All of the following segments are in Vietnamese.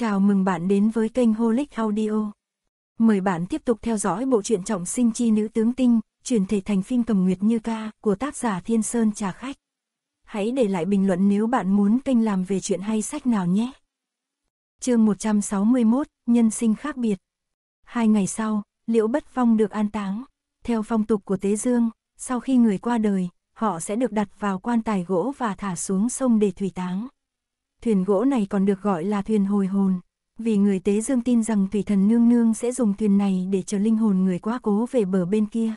Chào mừng bạn đến với kênh Holic Audio. Mời bạn tiếp tục theo dõi bộ truyện trọng sinh chi nữ tướng tinh, chuyển thể thành phim cầm nguyệt như ca của tác giả Thiên Sơn Trà Khách. Hãy để lại bình luận nếu bạn muốn kênh làm về chuyện hay sách nào nhé. Chương 161, Nhân sinh khác biệt. Hai ngày sau, Liễu Bất Phong được an táng. Theo phong tục của Tế Dương, sau khi người qua đời, họ sẽ được đặt vào quan tài gỗ và thả xuống sông để thủy táng thuyền gỗ này còn được gọi là thuyền hồi hồn. Vì người tế dương tin rằng thủy thần nương nương sẽ dùng thuyền này để chờ linh hồn người quá cố về bờ bên kia.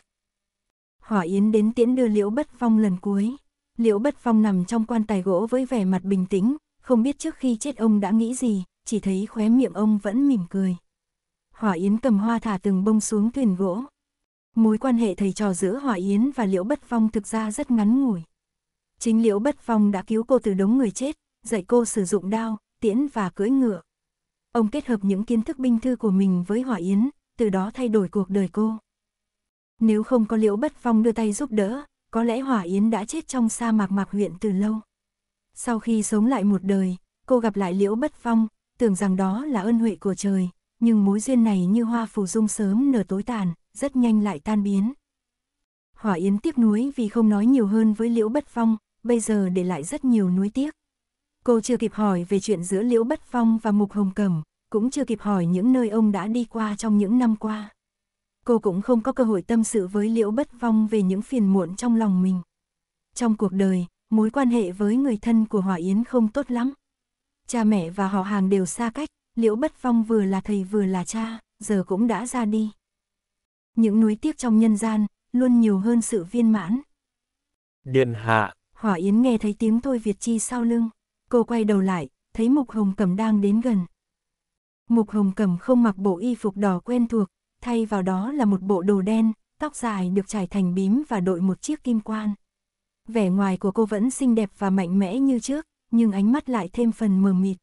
Hỏa Yến đến tiễn đưa Liễu Bất Phong lần cuối. Liễu Bất Phong nằm trong quan tài gỗ với vẻ mặt bình tĩnh, không biết trước khi chết ông đã nghĩ gì, chỉ thấy khóe miệng ông vẫn mỉm cười. Hỏa Yến cầm hoa thả từng bông xuống thuyền gỗ. Mối quan hệ thầy trò giữa Hỏa Yến và Liễu Bất Phong thực ra rất ngắn ngủi. Chính Liễu Bất Phong đã cứu cô từ đống người chết, dạy cô sử dụng đao, tiễn và cưỡi ngựa. Ông kết hợp những kiến thức binh thư của mình với Hỏa Yến, từ đó thay đổi cuộc đời cô. Nếu không có Liễu Bất Phong đưa tay giúp đỡ, có lẽ Hỏa Yến đã chết trong sa mạc mạc huyện từ lâu. Sau khi sống lại một đời, cô gặp lại Liễu Bất Phong, tưởng rằng đó là ân huệ của trời, nhưng mối duyên này như hoa phù dung sớm nở tối tàn, rất nhanh lại tan biến. Hỏa Yến tiếc nuối vì không nói nhiều hơn với Liễu Bất Phong, bây giờ để lại rất nhiều nuối tiếc. Cô chưa kịp hỏi về chuyện giữa Liễu Bất Phong và Mục Hồng cầm cũng chưa kịp hỏi những nơi ông đã đi qua trong những năm qua. Cô cũng không có cơ hội tâm sự với Liễu Bất Phong về những phiền muộn trong lòng mình. Trong cuộc đời, mối quan hệ với người thân của Hòa Yến không tốt lắm. Cha mẹ và họ hàng đều xa cách, Liễu Bất Phong vừa là thầy vừa là cha, giờ cũng đã ra đi. Những núi tiếc trong nhân gian, luôn nhiều hơn sự viên mãn. Điện hạ. Hỏa Yến nghe thấy tiếng thôi Việt Chi sau lưng. Cô quay đầu lại, thấy Mục Hồng Cẩm đang đến gần. Mục Hồng Cẩm không mặc bộ y phục đỏ quen thuộc, thay vào đó là một bộ đồ đen, tóc dài được trải thành bím và đội một chiếc kim quan. Vẻ ngoài của cô vẫn xinh đẹp và mạnh mẽ như trước, nhưng ánh mắt lại thêm phần mờ mịt.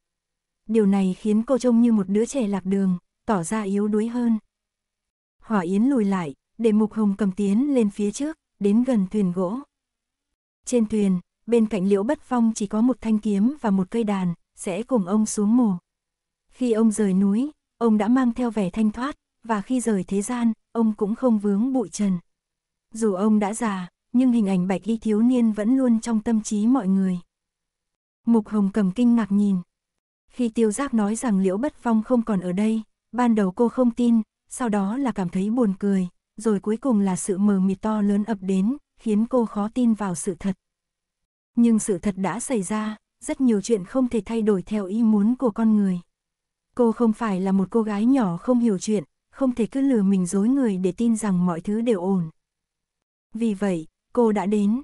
Điều này khiến cô trông như một đứa trẻ lạc đường, tỏ ra yếu đuối hơn. Hỏa Yến lùi lại, để Mục Hồng cầm tiến lên phía trước, đến gần thuyền gỗ. Trên thuyền, bên cạnh Liễu Bất Phong chỉ có một thanh kiếm và một cây đàn, sẽ cùng ông xuống mồ. Khi ông rời núi, ông đã mang theo vẻ thanh thoát, và khi rời thế gian, ông cũng không vướng bụi trần. Dù ông đã già, nhưng hình ảnh bạch y thiếu niên vẫn luôn trong tâm trí mọi người. Mục Hồng cầm kinh ngạc nhìn. Khi tiêu giác nói rằng Liễu Bất Phong không còn ở đây, ban đầu cô không tin, sau đó là cảm thấy buồn cười, rồi cuối cùng là sự mờ mịt to lớn ập đến, khiến cô khó tin vào sự thật. Nhưng sự thật đã xảy ra, rất nhiều chuyện không thể thay đổi theo ý muốn của con người. Cô không phải là một cô gái nhỏ không hiểu chuyện, không thể cứ lừa mình dối người để tin rằng mọi thứ đều ổn. Vì vậy, cô đã đến.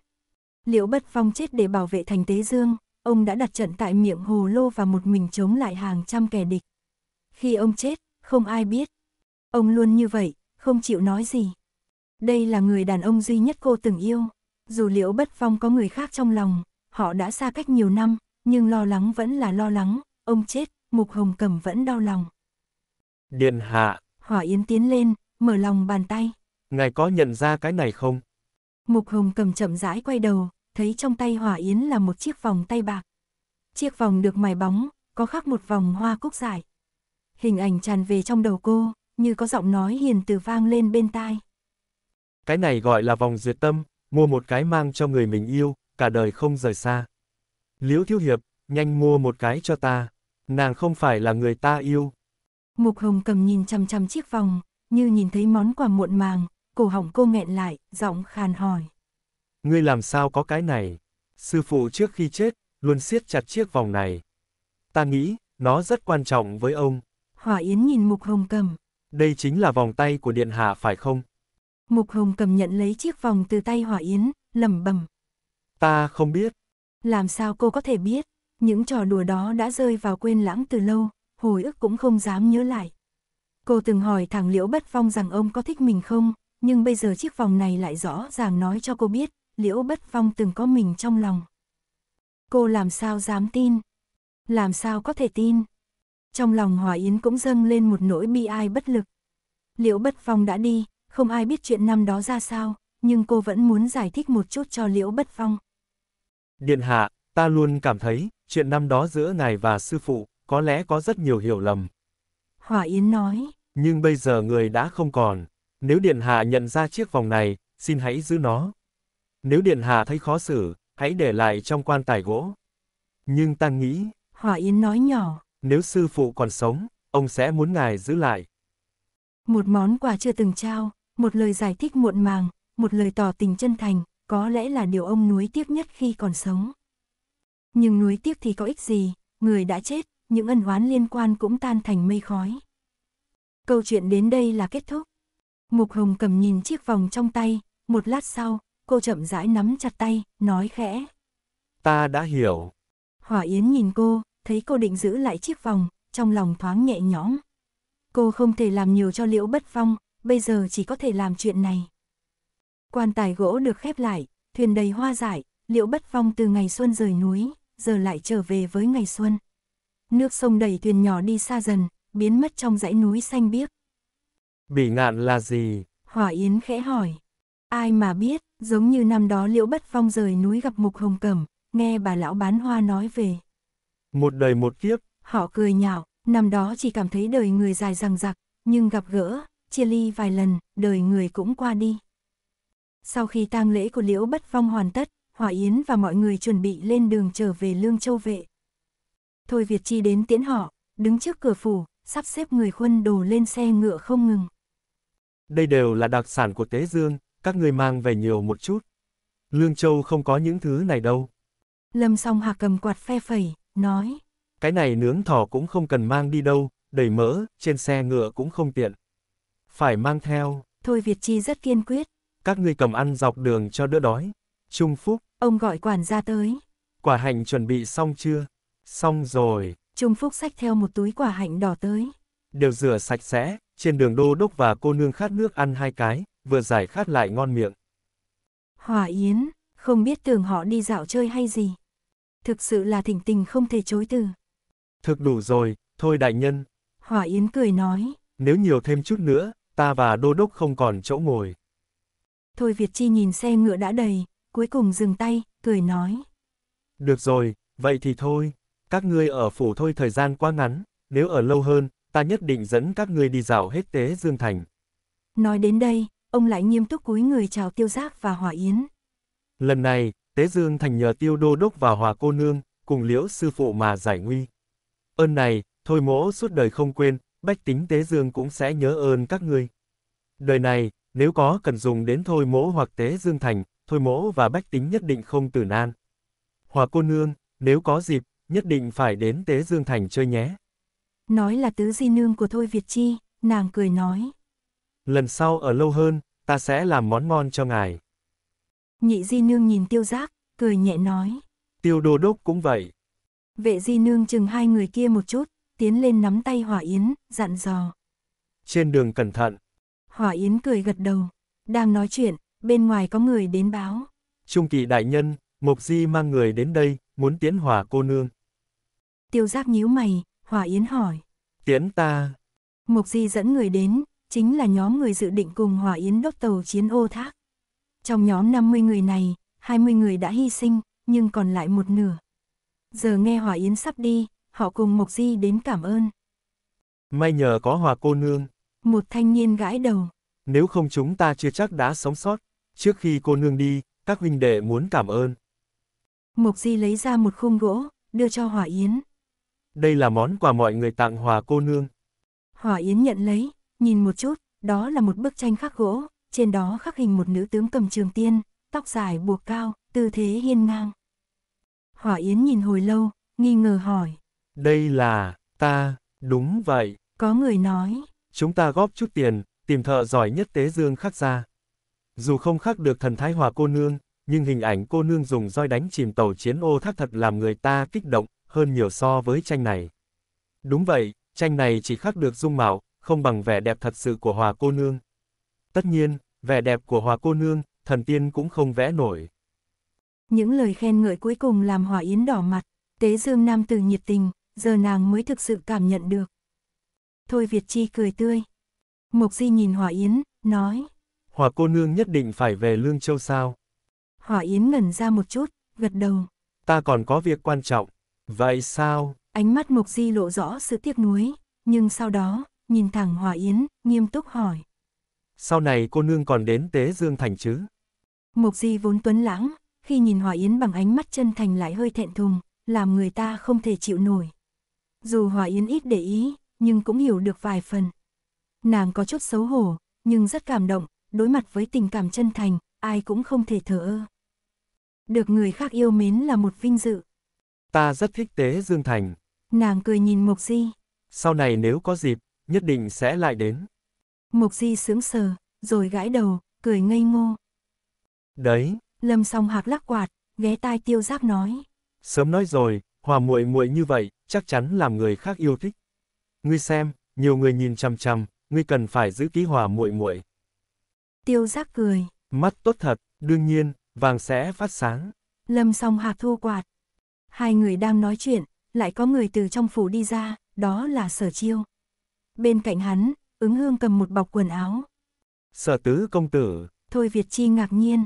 Liễu bất phong chết để bảo vệ thành tế dương, ông đã đặt trận tại miệng hồ lô và một mình chống lại hàng trăm kẻ địch. Khi ông chết, không ai biết. Ông luôn như vậy, không chịu nói gì. Đây là người đàn ông duy nhất cô từng yêu. Dù liễu bất phong có người khác trong lòng, họ đã xa cách nhiều năm, nhưng lo lắng vẫn là lo lắng, ông chết, mục hồng cầm vẫn đau lòng. Điện hạ. Hỏa yến tiến lên, mở lòng bàn tay. Ngài có nhận ra cái này không? Mục hồng cầm chậm rãi quay đầu, thấy trong tay hỏa yến là một chiếc vòng tay bạc. Chiếc vòng được mài bóng, có khắc một vòng hoa cúc dài Hình ảnh tràn về trong đầu cô, như có giọng nói hiền từ vang lên bên tai. Cái này gọi là vòng duyệt tâm mua một cái mang cho người mình yêu, cả đời không rời xa. Liễu Thiếu Hiệp, nhanh mua một cái cho ta, nàng không phải là người ta yêu. Mục Hồng cầm nhìn chăm chăm chiếc vòng, như nhìn thấy món quà muộn màng, cổ họng cô nghẹn lại, giọng khàn hỏi. Ngươi làm sao có cái này? Sư phụ trước khi chết, luôn siết chặt chiếc vòng này. Ta nghĩ, nó rất quan trọng với ông. Hỏa Yến nhìn Mục Hồng cầm. Đây chính là vòng tay của Điện Hạ phải không? Mục Hồng cầm nhận lấy chiếc vòng từ tay Hỏa Yến, lầm bầm. Ta không biết. Làm sao cô có thể biết? Những trò đùa đó đã rơi vào quên lãng từ lâu, hồi ức cũng không dám nhớ lại. Cô từng hỏi thằng Liễu Bất Phong rằng ông có thích mình không, nhưng bây giờ chiếc vòng này lại rõ ràng nói cho cô biết, Liễu Bất Phong từng có mình trong lòng. Cô làm sao dám tin? Làm sao có thể tin? Trong lòng Hòa Yến cũng dâng lên một nỗi bi ai bất lực. Liễu Bất Phong đã đi, không ai biết chuyện năm đó ra sao, nhưng cô vẫn muốn giải thích một chút cho Liễu Bất Phong. Điện hạ, ta luôn cảm thấy, chuyện năm đó giữa ngài và sư phụ, có lẽ có rất nhiều hiểu lầm. Hỏa Yến nói. Nhưng bây giờ người đã không còn. Nếu Điện Hạ nhận ra chiếc vòng này, xin hãy giữ nó. Nếu Điện Hạ thấy khó xử, hãy để lại trong quan tài gỗ. Nhưng ta nghĩ... Hỏa Yến nói nhỏ. Nếu sư phụ còn sống, ông sẽ muốn ngài giữ lại. Một món quà chưa từng trao, một lời giải thích muộn màng, một lời tỏ tình chân thành, có lẽ là điều ông nuối tiếc nhất khi còn sống. Nhưng nuối tiếc thì có ích gì, người đã chết, những ân oán liên quan cũng tan thành mây khói. Câu chuyện đến đây là kết thúc. Mục Hồng cầm nhìn chiếc vòng trong tay, một lát sau, cô chậm rãi nắm chặt tay, nói khẽ. Ta đã hiểu. Hỏa Yến nhìn cô, thấy cô định giữ lại chiếc vòng, trong lòng thoáng nhẹ nhõm. Cô không thể làm nhiều cho Liễu Bất Phong, bây giờ chỉ có thể làm chuyện này. Quan tài gỗ được khép lại, thuyền đầy hoa giải, liễu bất phong từ ngày xuân rời núi, giờ lại trở về với ngày xuân. Nước sông đầy thuyền nhỏ đi xa dần, biến mất trong dãy núi xanh biếc. Bị ngạn là gì? Hỏa Yến khẽ hỏi. Ai mà biết, giống như năm đó liễu bất phong rời núi gặp mục hồng cẩm, nghe bà lão bán hoa nói về. Một đời một kiếp. Họ cười nhạo, năm đó chỉ cảm thấy đời người dài rằng rặc, nhưng gặp gỡ, chia ly vài lần, đời người cũng qua đi. Sau khi tang lễ của Liễu Bất Phong hoàn tất, Hỏa Yến và mọi người chuẩn bị lên đường trở về Lương Châu Vệ. Thôi Việt Chi đến tiễn họ, đứng trước cửa phủ, sắp xếp người khuân đồ lên xe ngựa không ngừng. Đây đều là đặc sản của Tế Dương, các người mang về nhiều một chút. Lương Châu không có những thứ này đâu. Lâm song hạ cầm quạt phe phẩy, nói. Cái này nướng thỏ cũng không cần mang đi đâu, đầy mỡ, trên xe ngựa cũng không tiện. Phải mang theo. Thôi Việt Chi rất kiên quyết. Các ngươi cầm ăn dọc đường cho đỡ đói. Trung Phúc. Ông gọi quản gia tới. Quả hạnh chuẩn bị xong chưa? Xong rồi. Trung Phúc xách theo một túi quả hạnh đỏ tới. Đều rửa sạch sẽ, trên đường đô đốc và cô nương khát nước ăn hai cái, vừa giải khát lại ngon miệng. Hòa Yến, không biết tưởng họ đi dạo chơi hay gì. Thực sự là thỉnh tình không thể chối từ. Thực đủ rồi, thôi đại nhân. Hòa Yến cười nói. Nếu nhiều thêm chút nữa, ta và đô đốc không còn chỗ ngồi. Thôi Việt Chi nhìn xe ngựa đã đầy, cuối cùng dừng tay, cười nói. Được rồi, vậy thì thôi, các ngươi ở phủ thôi thời gian quá ngắn, nếu ở lâu hơn, ta nhất định dẫn các ngươi đi dạo hết tế Dương Thành. Nói đến đây, ông lại nghiêm túc cúi người chào Tiêu Giác và Hòa Yến. Lần này, Tế Dương Thành nhờ Tiêu Đô Đốc và Hòa Cô Nương, cùng liễu sư phụ mà giải nguy. Ơn này, thôi mỗ suốt đời không quên, bách tính Tế Dương cũng sẽ nhớ ơn các ngươi. Đời này, nếu có cần dùng đến Thôi Mỗ hoặc Tế Dương Thành, Thôi Mỗ và bách tính nhất định không tử nan. Hòa cô nương, nếu có dịp, nhất định phải đến Tế Dương Thành chơi nhé. Nói là tứ di nương của Thôi Việt Chi, nàng cười nói. Lần sau ở lâu hơn, ta sẽ làm món ngon cho ngài. Nhị di nương nhìn tiêu giác, cười nhẹ nói. Tiêu đô đốc cũng vậy. Vệ di nương chừng hai người kia một chút, tiến lên nắm tay Hỏa Yến, dặn dò. Trên đường cẩn thận. Hỏa Yến cười gật đầu. Đang nói chuyện, bên ngoài có người đến báo. Trung kỳ đại nhân, Mộc Di mang người đến đây, muốn tiễn Hỏa cô nương. Tiêu giáp nhíu mày, Hỏa Yến hỏi. Tiễn ta. Mộc Di dẫn người đến, chính là nhóm người dự định cùng Hỏa Yến đốt tàu chiến ô thác. Trong nhóm 50 người này, 20 người đã hy sinh, nhưng còn lại một nửa. Giờ nghe Hỏa Yến sắp đi, họ cùng Mộc Di đến cảm ơn. May nhờ có hòa cô nương. Một thanh niên gãi đầu. Nếu không chúng ta chưa chắc đã sống sót. Trước khi cô nương đi, các huynh đệ muốn cảm ơn. Mộc Di lấy ra một khung gỗ, đưa cho Hòa Yến. Đây là món quà mọi người tặng Hòa cô nương. Hòa Yến nhận lấy, nhìn một chút, đó là một bức tranh khắc gỗ, trên đó khắc hình một nữ tướng cầm trường tiên, tóc dài buộc cao, tư thế hiên ngang. hòa Yến nhìn hồi lâu, nghi ngờ hỏi, đây là, ta, đúng vậy. Có người nói. Chúng ta góp chút tiền, tìm thợ giỏi nhất tế dương khắc ra. Dù không khắc được thần thái hòa cô nương, nhưng hình ảnh cô nương dùng roi đánh chìm tàu chiến ô thác thật làm người ta kích động, hơn nhiều so với tranh này. Đúng vậy, tranh này chỉ khắc được dung mạo, không bằng vẻ đẹp thật sự của hòa cô nương. Tất nhiên, vẻ đẹp của hòa cô nương, thần tiên cũng không vẽ nổi. Những lời khen ngợi cuối cùng làm hòa yến đỏ mặt, tế dương nam từ nhiệt tình, giờ nàng mới thực sự cảm nhận được. Thôi Việt Chi cười tươi. Mộc Di nhìn Hòa Yến, nói. Hòa cô nương nhất định phải về Lương Châu sao? Hòa Yến ngẩn ra một chút, gật đầu. Ta còn có việc quan trọng. Vậy sao? Ánh mắt Mộc Di lộ rõ sự tiếc nuối, nhưng sau đó, nhìn thẳng Hòa Yến, nghiêm túc hỏi. Sau này cô nương còn đến Tế Dương Thành chứ? Mộc Di vốn tuấn lãng, khi nhìn Hòa Yến bằng ánh mắt chân thành lại hơi thẹn thùng, làm người ta không thể chịu nổi. Dù Hòa Yến ít để ý, nhưng cũng hiểu được vài phần. Nàng có chút xấu hổ, nhưng rất cảm động, đối mặt với tình cảm chân thành, ai cũng không thể thở ơ. Được người khác yêu mến là một vinh dự. Ta rất thích tế Dương Thành. Nàng cười nhìn Mộc Di. Sau này nếu có dịp, nhất định sẽ lại đến. Mộc Di sướng sờ, rồi gãi đầu, cười ngây ngô. Đấy. Lâm song hạc lắc quạt, ghé tai tiêu giáp nói. Sớm nói rồi, Hòa muội muội như vậy, chắc chắn làm người khác yêu thích. Ngươi xem, nhiều người nhìn chằm chằm, ngươi cần phải giữ ký hòa muội muội. Tiêu giác cười. Mắt tốt thật, đương nhiên, vàng sẽ phát sáng. Lâm song hạc thu quạt. Hai người đang nói chuyện, lại có người từ trong phủ đi ra, đó là sở chiêu. Bên cạnh hắn, ứng hương cầm một bọc quần áo. Sở tứ công tử. Thôi Việt Chi ngạc nhiên.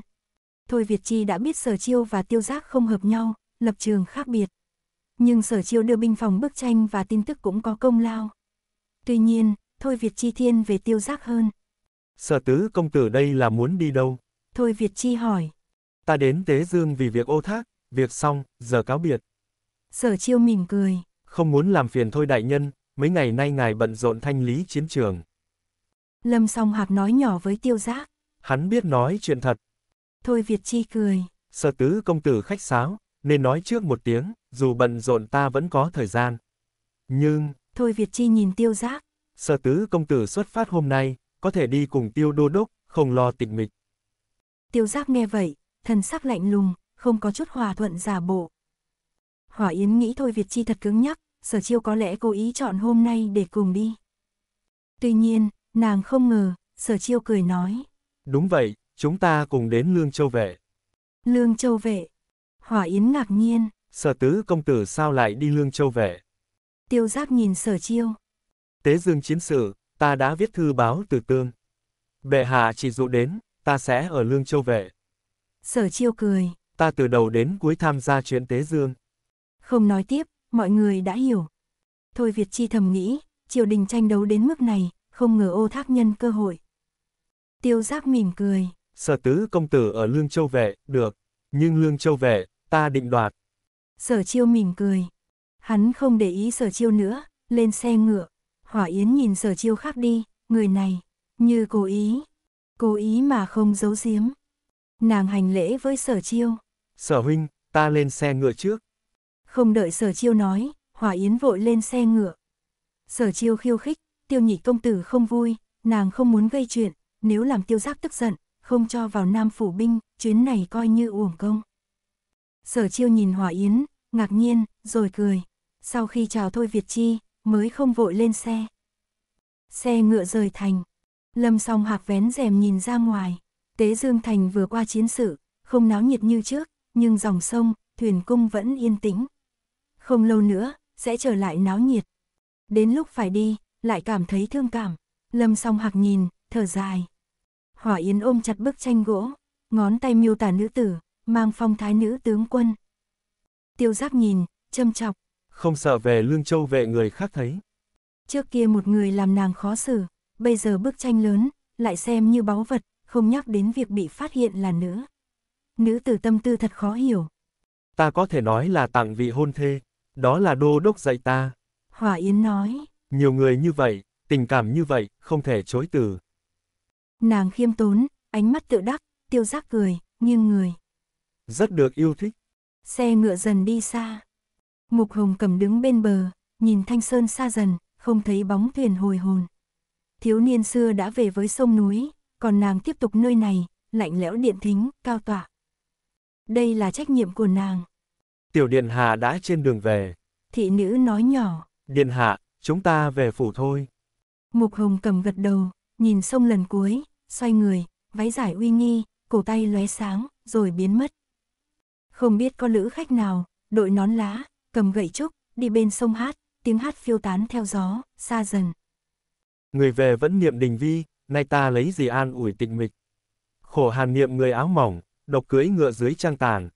Thôi Việt Chi đã biết sở chiêu và tiêu giác không hợp nhau, lập trường khác biệt nhưng sở chiêu đưa binh phòng bức tranh và tin tức cũng có công lao. Tuy nhiên, Thôi Việt Chi thiên về tiêu giác hơn. Sở tứ công tử đây là muốn đi đâu? Thôi Việt Chi hỏi. Ta đến Tế Dương vì việc ô thác, việc xong, giờ cáo biệt. Sở chiêu mỉm cười. Không muốn làm phiền thôi đại nhân, mấy ngày nay ngài bận rộn thanh lý chiến trường. Lâm song hạc nói nhỏ với tiêu giác. Hắn biết nói chuyện thật. Thôi Việt Chi cười. Sở tứ công tử khách sáo, nên nói trước một tiếng, dù bận rộn ta vẫn có thời gian. Nhưng... Thôi Việt Chi nhìn tiêu giác. Sở tứ công tử xuất phát hôm nay, có thể đi cùng tiêu đô đốc, không lo tịch mịch. Tiêu giác nghe vậy, thần sắc lạnh lùng, không có chút hòa thuận giả bộ. Hỏa Yến nghĩ Thôi Việt Chi thật cứng nhắc, sở chiêu có lẽ cố ý chọn hôm nay để cùng đi. Tuy nhiên, nàng không ngờ, sở chiêu cười nói. Đúng vậy, chúng ta cùng đến Lương Châu Vệ. Lương Châu Vệ, Hỏa Yến ngạc nhiên. Sở tứ công tử sao lại đi lương châu về? Tiêu giác nhìn sở chiêu. Tế dương chiến sự, ta đã viết thư báo từ tương. Bệ hạ chỉ dụ đến, ta sẽ ở lương châu về. Sở chiêu cười. Ta từ đầu đến cuối tham gia chuyện tế dương. Không nói tiếp, mọi người đã hiểu. Thôi Việt Chi thầm nghĩ, triều đình tranh đấu đến mức này, không ngờ ô thác nhân cơ hội. Tiêu giác mỉm cười. Sở tứ công tử ở Lương Châu Vệ, được. Nhưng Lương Châu Vệ, ta định đoạt. Sở chiêu mỉm cười. Hắn không để ý sở chiêu nữa, lên xe ngựa. Hỏa Yến nhìn sở chiêu khác đi, người này, như cố ý. Cố ý mà không giấu giếm. Nàng hành lễ với sở chiêu. Sở huynh, ta lên xe ngựa trước. Không đợi sở chiêu nói, Hỏa Yến vội lên xe ngựa. Sở chiêu khiêu khích, tiêu nhị công tử không vui, nàng không muốn gây chuyện, nếu làm tiêu giác tức giận, không cho vào Nam Phủ Binh, chuyến này coi như uổng công. Sở chiêu nhìn Hòa Yến, ngạc nhiên, rồi cười. Sau khi chào Thôi Việt Chi, mới không vội lên xe. Xe ngựa rời thành. Lâm song hạc vén rèm nhìn ra ngoài. Tế Dương Thành vừa qua chiến sự, không náo nhiệt như trước, nhưng dòng sông, thuyền cung vẫn yên tĩnh. Không lâu nữa, sẽ trở lại náo nhiệt. Đến lúc phải đi, lại cảm thấy thương cảm. Lâm song hạc nhìn, thở dài. Hỏa Yến ôm chặt bức tranh gỗ, ngón tay miêu tả nữ tử, mang phong thái nữ tướng quân. Tiêu giáp nhìn, châm chọc. Không sợ về lương châu vệ người khác thấy. Trước kia một người làm nàng khó xử, bây giờ bức tranh lớn, lại xem như báu vật, không nhắc đến việc bị phát hiện là nữ. Nữ tử tâm tư thật khó hiểu. Ta có thể nói là tặng vị hôn thê, đó là đô đốc dạy ta. Hỏa Yến nói. Nhiều người như vậy, tình cảm như vậy, không thể chối từ. Nàng khiêm tốn, ánh mắt tự đắc, tiêu giác cười, nghiêng người rất được yêu thích. Xe ngựa dần đi xa. Mục Hồng cầm đứng bên bờ, nhìn thanh sơn xa dần, không thấy bóng thuyền hồi hồn. Thiếu niên xưa đã về với sông núi, còn nàng tiếp tục nơi này, lạnh lẽo điện thính, cao tỏa. Đây là trách nhiệm của nàng. Tiểu Điện Hạ đã trên đường về. Thị nữ nói nhỏ. Điện Hạ, chúng ta về phủ thôi. Mục Hồng cầm gật đầu, nhìn sông lần cuối, xoay người, váy giải uy nghi, cổ tay lóe sáng, rồi biến mất. Không biết có lữ khách nào, đội nón lá, cầm gậy trúc, đi bên sông hát, tiếng hát phiêu tán theo gió, xa dần. Người về vẫn niệm đình vi, nay ta lấy gì an ủi tịnh mịch. Khổ hàn niệm người áo mỏng, độc cưỡi ngựa dưới trang tàn.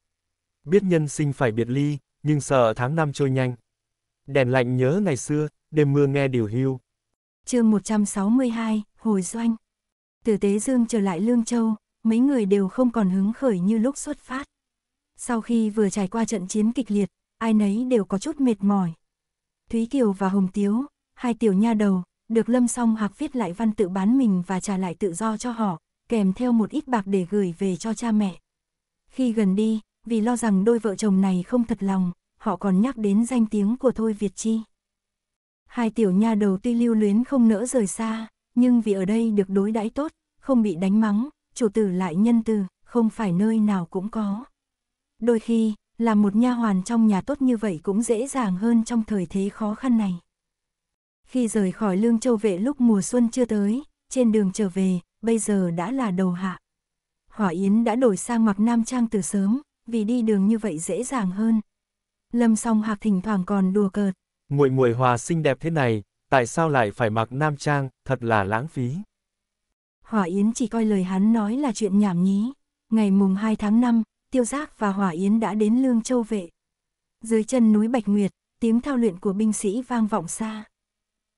Biết nhân sinh phải biệt ly, nhưng sợ tháng năm trôi nhanh. Đèn lạnh nhớ ngày xưa, đêm mưa nghe điều hưu. Chương 162, Hồi Doanh. Từ Tế Dương trở lại Lương Châu, mấy người đều không còn hứng khởi như lúc xuất phát. Sau khi vừa trải qua trận chiến kịch liệt, ai nấy đều có chút mệt mỏi. Thúy Kiều và Hồng Tiếu, hai tiểu nha đầu, được Lâm Song Hạc viết lại văn tự bán mình và trả lại tự do cho họ, kèm theo một ít bạc để gửi về cho cha mẹ. Khi gần đi, vì lo rằng đôi vợ chồng này không thật lòng, họ còn nhắc đến danh tiếng của Thôi Việt Chi. Hai tiểu nha đầu tuy lưu luyến không nỡ rời xa, nhưng vì ở đây được đối đãi tốt, không bị đánh mắng, chủ tử lại nhân từ, không phải nơi nào cũng có. Đôi khi, là một nha hoàn trong nhà tốt như vậy cũng dễ dàng hơn trong thời thế khó khăn này. Khi rời khỏi Lương Châu Vệ lúc mùa xuân chưa tới, trên đường trở về, bây giờ đã là đầu hạ. Hỏa Yến đã đổi sang mặc nam trang từ sớm, vì đi đường như vậy dễ dàng hơn. Lâm song hạc thỉnh thoảng còn đùa cợt. Muội muội hòa xinh đẹp thế này, tại sao lại phải mặc nam trang, thật là lãng phí. Hỏa Yến chỉ coi lời hắn nói là chuyện nhảm nhí. Ngày mùng 2 tháng 5, Tiêu Giác và Hỏa Yến đã đến Lương Châu Vệ. Dưới chân núi Bạch Nguyệt, tiếng thao luyện của binh sĩ vang vọng xa.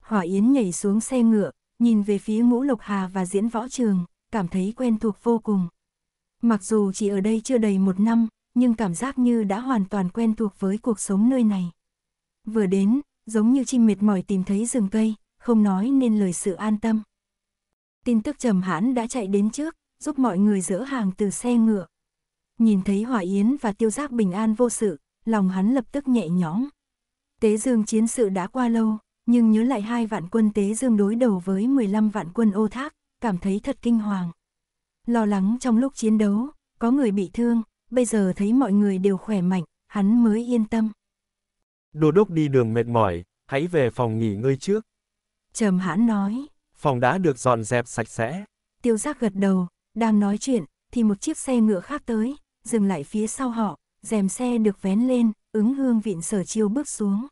Hỏa Yến nhảy xuống xe ngựa, nhìn về phía ngũ lục Hà và diễn võ trường, cảm thấy quen thuộc vô cùng. Mặc dù chỉ ở đây chưa đầy một năm, nhưng cảm giác như đã hoàn toàn quen thuộc với cuộc sống nơi này. Vừa đến, giống như chim mệt mỏi tìm thấy rừng cây, không nói nên lời sự an tâm. Tin tức trầm hãn đã chạy đến trước, giúp mọi người dỡ hàng từ xe ngựa nhìn thấy Hỏa Yến và Tiêu Giác bình an vô sự, lòng hắn lập tức nhẹ nhõm. Tế Dương chiến sự đã qua lâu, nhưng nhớ lại hai vạn quân Tế Dương đối đầu với 15 vạn quân ô thác, cảm thấy thật kinh hoàng. Lo lắng trong lúc chiến đấu, có người bị thương, bây giờ thấy mọi người đều khỏe mạnh, hắn mới yên tâm. đồ đốc đi đường mệt mỏi, hãy về phòng nghỉ ngơi trước. Trầm hãn nói. Phòng đã được dọn dẹp sạch sẽ. Tiêu giác gật đầu, đang nói chuyện, thì một chiếc xe ngựa khác tới, dừng lại phía sau họ, rèm xe được vén lên, ứng hương vịn sở chiêu bước xuống.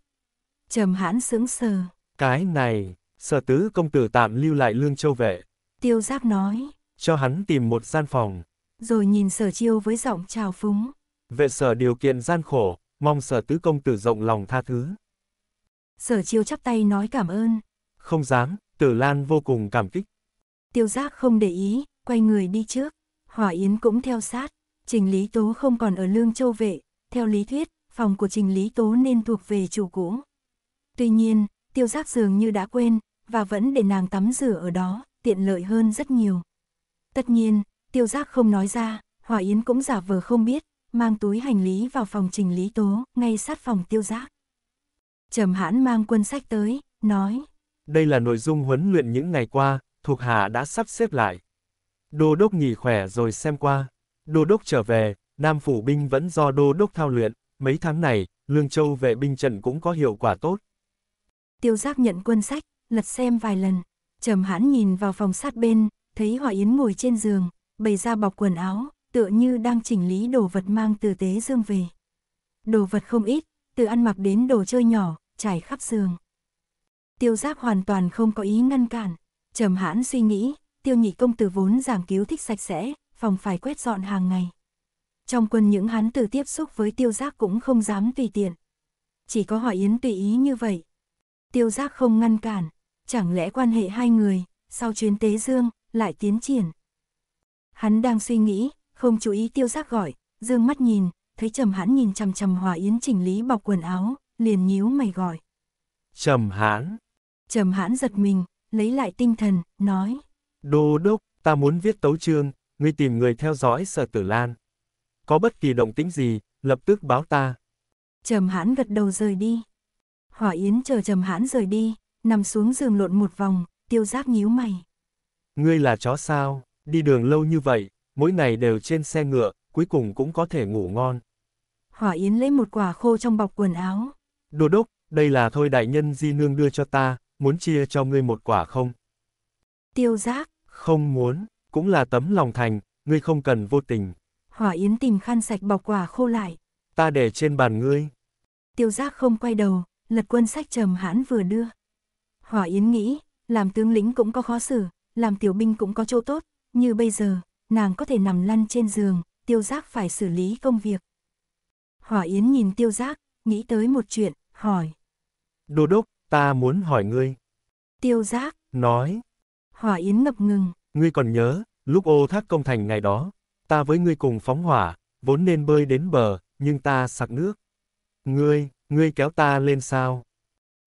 Trầm hãn sững sờ. Cái này, sở tứ công tử tạm lưu lại lương châu vệ. Tiêu giáp nói. Cho hắn tìm một gian phòng. Rồi nhìn sở chiêu với giọng trào phúng. Vệ sở điều kiện gian khổ, mong sở tứ công tử rộng lòng tha thứ. Sở chiêu chắp tay nói cảm ơn. Không dám, tử lan vô cùng cảm kích. Tiêu giác không để ý, quay người đi trước. Hỏa Yến cũng theo sát. Trình Lý Tố không còn ở Lương Châu Vệ, theo lý thuyết, phòng của Trình Lý Tố nên thuộc về chủ cũ. Tuy nhiên, tiêu giác dường như đã quên, và vẫn để nàng tắm rửa ở đó, tiện lợi hơn rất nhiều. Tất nhiên, tiêu giác không nói ra, Hòa Yến cũng giả vờ không biết, mang túi hành lý vào phòng Trình Lý Tố, ngay sát phòng tiêu giác. Trầm hãn mang quân sách tới, nói. Đây là nội dung huấn luyện những ngày qua, thuộc hạ đã sắp xếp lại. Đô đốc nghỉ khỏe rồi xem qua. Đô đốc trở về, Nam phủ binh vẫn do đô đốc thao luyện, mấy tháng này, Lương Châu vệ binh trận cũng có hiệu quả tốt. Tiêu giác nhận quân sách, lật xem vài lần, trầm hãn nhìn vào phòng sát bên, thấy Hòa Yến ngồi trên giường, bày ra bọc quần áo, tựa như đang chỉnh lý đồ vật mang từ tế dương về. Đồ vật không ít, từ ăn mặc đến đồ chơi nhỏ, trải khắp giường. Tiêu giác hoàn toàn không có ý ngăn cản, trầm hãn suy nghĩ, tiêu nhị công tử vốn giảng cứu thích sạch sẽ, phòng phải quét dọn hàng ngày. Trong quân những hắn từ tiếp xúc với tiêu giác cũng không dám tùy tiện. Chỉ có hỏi Yến tùy ý như vậy. Tiêu giác không ngăn cản, chẳng lẽ quan hệ hai người, sau chuyến tế dương, lại tiến triển. Hắn đang suy nghĩ, không chú ý tiêu giác gọi, dương mắt nhìn, thấy trầm hãn nhìn chằm chằm hòa yến chỉnh lý bọc quần áo, liền nhíu mày gọi. Trầm hãn. Trầm hãn giật mình, lấy lại tinh thần, nói. đồ đốc, ta muốn viết tấu chương, ngươi tìm người theo dõi Sở Tử Lan. Có bất kỳ động tĩnh gì, lập tức báo ta. Trầm hãn gật đầu rời đi. Hỏa Yến chờ Trầm hãn rời đi, nằm xuống giường lộn một vòng, tiêu giáp nhíu mày. Ngươi là chó sao, đi đường lâu như vậy, mỗi ngày đều trên xe ngựa, cuối cùng cũng có thể ngủ ngon. Hỏa Yến lấy một quả khô trong bọc quần áo. đồ đốc, đây là thôi đại nhân di nương đưa cho ta, muốn chia cho ngươi một quả không? Tiêu giác. Không muốn, cũng là tấm lòng thành, ngươi không cần vô tình. Hỏa Yến tìm khăn sạch bọc quả khô lại. Ta để trên bàn ngươi. Tiêu giác không quay đầu, lật quân sách trầm hãn vừa đưa. Hỏa Yến nghĩ, làm tướng lĩnh cũng có khó xử, làm tiểu binh cũng có chỗ tốt, như bây giờ, nàng có thể nằm lăn trên giường, tiêu giác phải xử lý công việc. Hỏa Yến nhìn tiêu giác, nghĩ tới một chuyện, hỏi. Đô đốc, ta muốn hỏi ngươi. Tiêu giác, nói. Hỏa Yến ngập ngừng, Ngươi còn nhớ, lúc ô thác công thành ngày đó, ta với ngươi cùng phóng hỏa, vốn nên bơi đến bờ, nhưng ta sặc nước. Ngươi, ngươi kéo ta lên sao?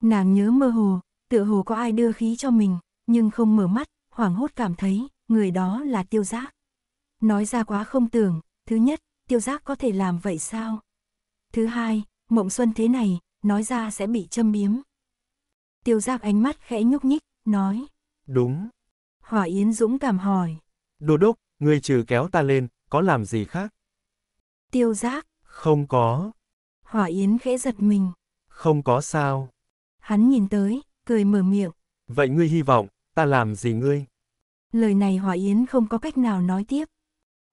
Nàng nhớ mơ hồ, tựa hồ có ai đưa khí cho mình, nhưng không mở mắt, hoảng hốt cảm thấy, người đó là tiêu giác. Nói ra quá không tưởng, thứ nhất, tiêu giác có thể làm vậy sao? Thứ hai, mộng xuân thế này, nói ra sẽ bị châm biếm. Tiêu giác ánh mắt khẽ nhúc nhích, nói. Đúng, Hỏa Yến dũng cảm hỏi. Đồ đốc, người trừ kéo ta lên, có làm gì khác? Tiêu giác. Không có. Hỏa Yến khẽ giật mình. Không có sao. Hắn nhìn tới, cười mở miệng. Vậy ngươi hy vọng, ta làm gì ngươi? Lời này Hỏa Yến không có cách nào nói tiếp.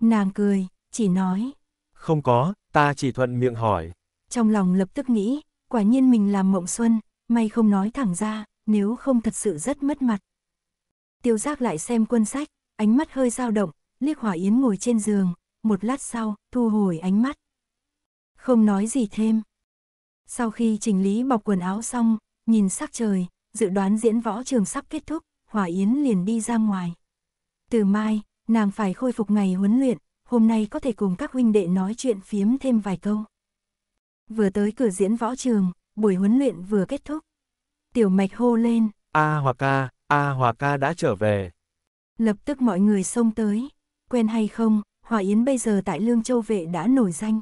Nàng cười, chỉ nói. Không có, ta chỉ thuận miệng hỏi. Trong lòng lập tức nghĩ, quả nhiên mình làm mộng xuân, may không nói thẳng ra, nếu không thật sự rất mất mặt tiêu giác lại xem quân sách, ánh mắt hơi dao động, liếc hỏa yến ngồi trên giường, một lát sau, thu hồi ánh mắt. Không nói gì thêm. Sau khi chỉnh lý bọc quần áo xong, nhìn sắc trời, dự đoán diễn võ trường sắp kết thúc, hỏa yến liền đi ra ngoài. Từ mai, nàng phải khôi phục ngày huấn luyện, hôm nay có thể cùng các huynh đệ nói chuyện phiếm thêm vài câu. Vừa tới cửa diễn võ trường, buổi huấn luyện vừa kết thúc. Tiểu mạch hô lên. A à, hoặc A. A à, Hòa ca đã trở về. Lập tức mọi người xông tới. Quen hay không, Hòa Yến bây giờ tại Lương Châu Vệ đã nổi danh.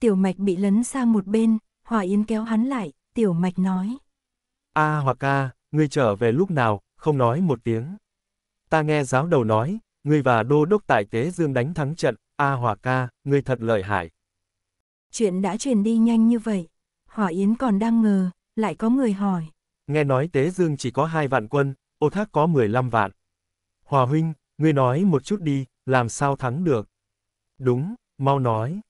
Tiểu Mạch bị lấn sang một bên, Hòa Yến kéo hắn lại, Tiểu Mạch nói. A à, Hòa ca, ngươi trở về lúc nào, không nói một tiếng. Ta nghe giáo đầu nói, ngươi và đô đốc tại Tế Dương đánh thắng trận, A à, Hòa ca, ngươi thật lợi hại. Chuyện đã truyền đi nhanh như vậy, Hòa Yến còn đang ngờ, lại có người hỏi nghe nói Tế Dương chỉ có hai vạn quân, ô thác có 15 vạn. Hòa huynh, ngươi nói một chút đi, làm sao thắng được? Đúng, mau nói.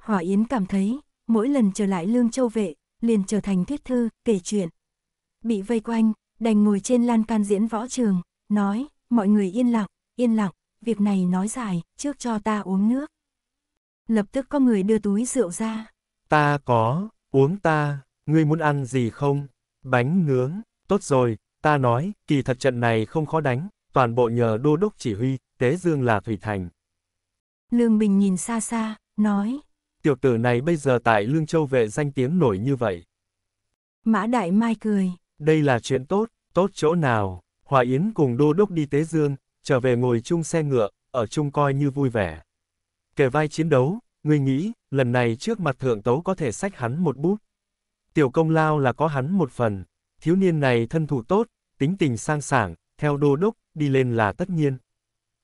Hòa Yến cảm thấy, mỗi lần trở lại Lương Châu Vệ, liền trở thành thuyết thư, kể chuyện. Bị vây quanh, đành ngồi trên lan can diễn võ trường, nói, mọi người yên lặng, yên lặng, việc này nói dài, trước cho ta uống nước. Lập tức có người đưa túi rượu ra. Ta có, uống ta, ngươi muốn ăn gì không? Bánh nướng, tốt rồi, ta nói, kỳ thật trận này không khó đánh, toàn bộ nhờ đô đốc chỉ huy, Tế Dương là Thủy Thành. Lương Bình nhìn xa xa, nói. Tiểu tử này bây giờ tại Lương Châu vệ danh tiếng nổi như vậy. Mã Đại Mai cười. Đây là chuyện tốt, tốt chỗ nào. Hòa Yến cùng đô đốc đi Tế Dương, trở về ngồi chung xe ngựa, ở chung coi như vui vẻ. Kể vai chiến đấu, người nghĩ, lần này trước mặt thượng tấu có thể sách hắn một bút. Tiểu công lao là có hắn một phần, thiếu niên này thân thủ tốt, tính tình sang sảng, theo đô đốc, đi lên là tất nhiên.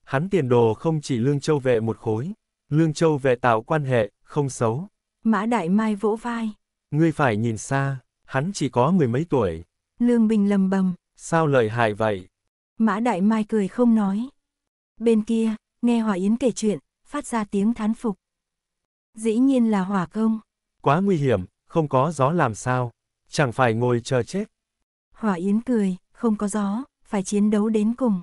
Hắn tiền đồ không chỉ lương châu vệ một khối, lương châu vệ tạo quan hệ, không xấu. Mã Đại Mai vỗ vai. Ngươi phải nhìn xa, hắn chỉ có mười mấy tuổi. Lương Bình lầm bầm. Sao lợi hại vậy? Mã Đại Mai cười không nói. Bên kia, nghe Hòa Yến kể chuyện, phát ra tiếng thán phục. Dĩ nhiên là hỏa công. Quá nguy hiểm, không có gió làm sao, chẳng phải ngồi chờ chết. Hỏa Yến cười, không có gió, phải chiến đấu đến cùng.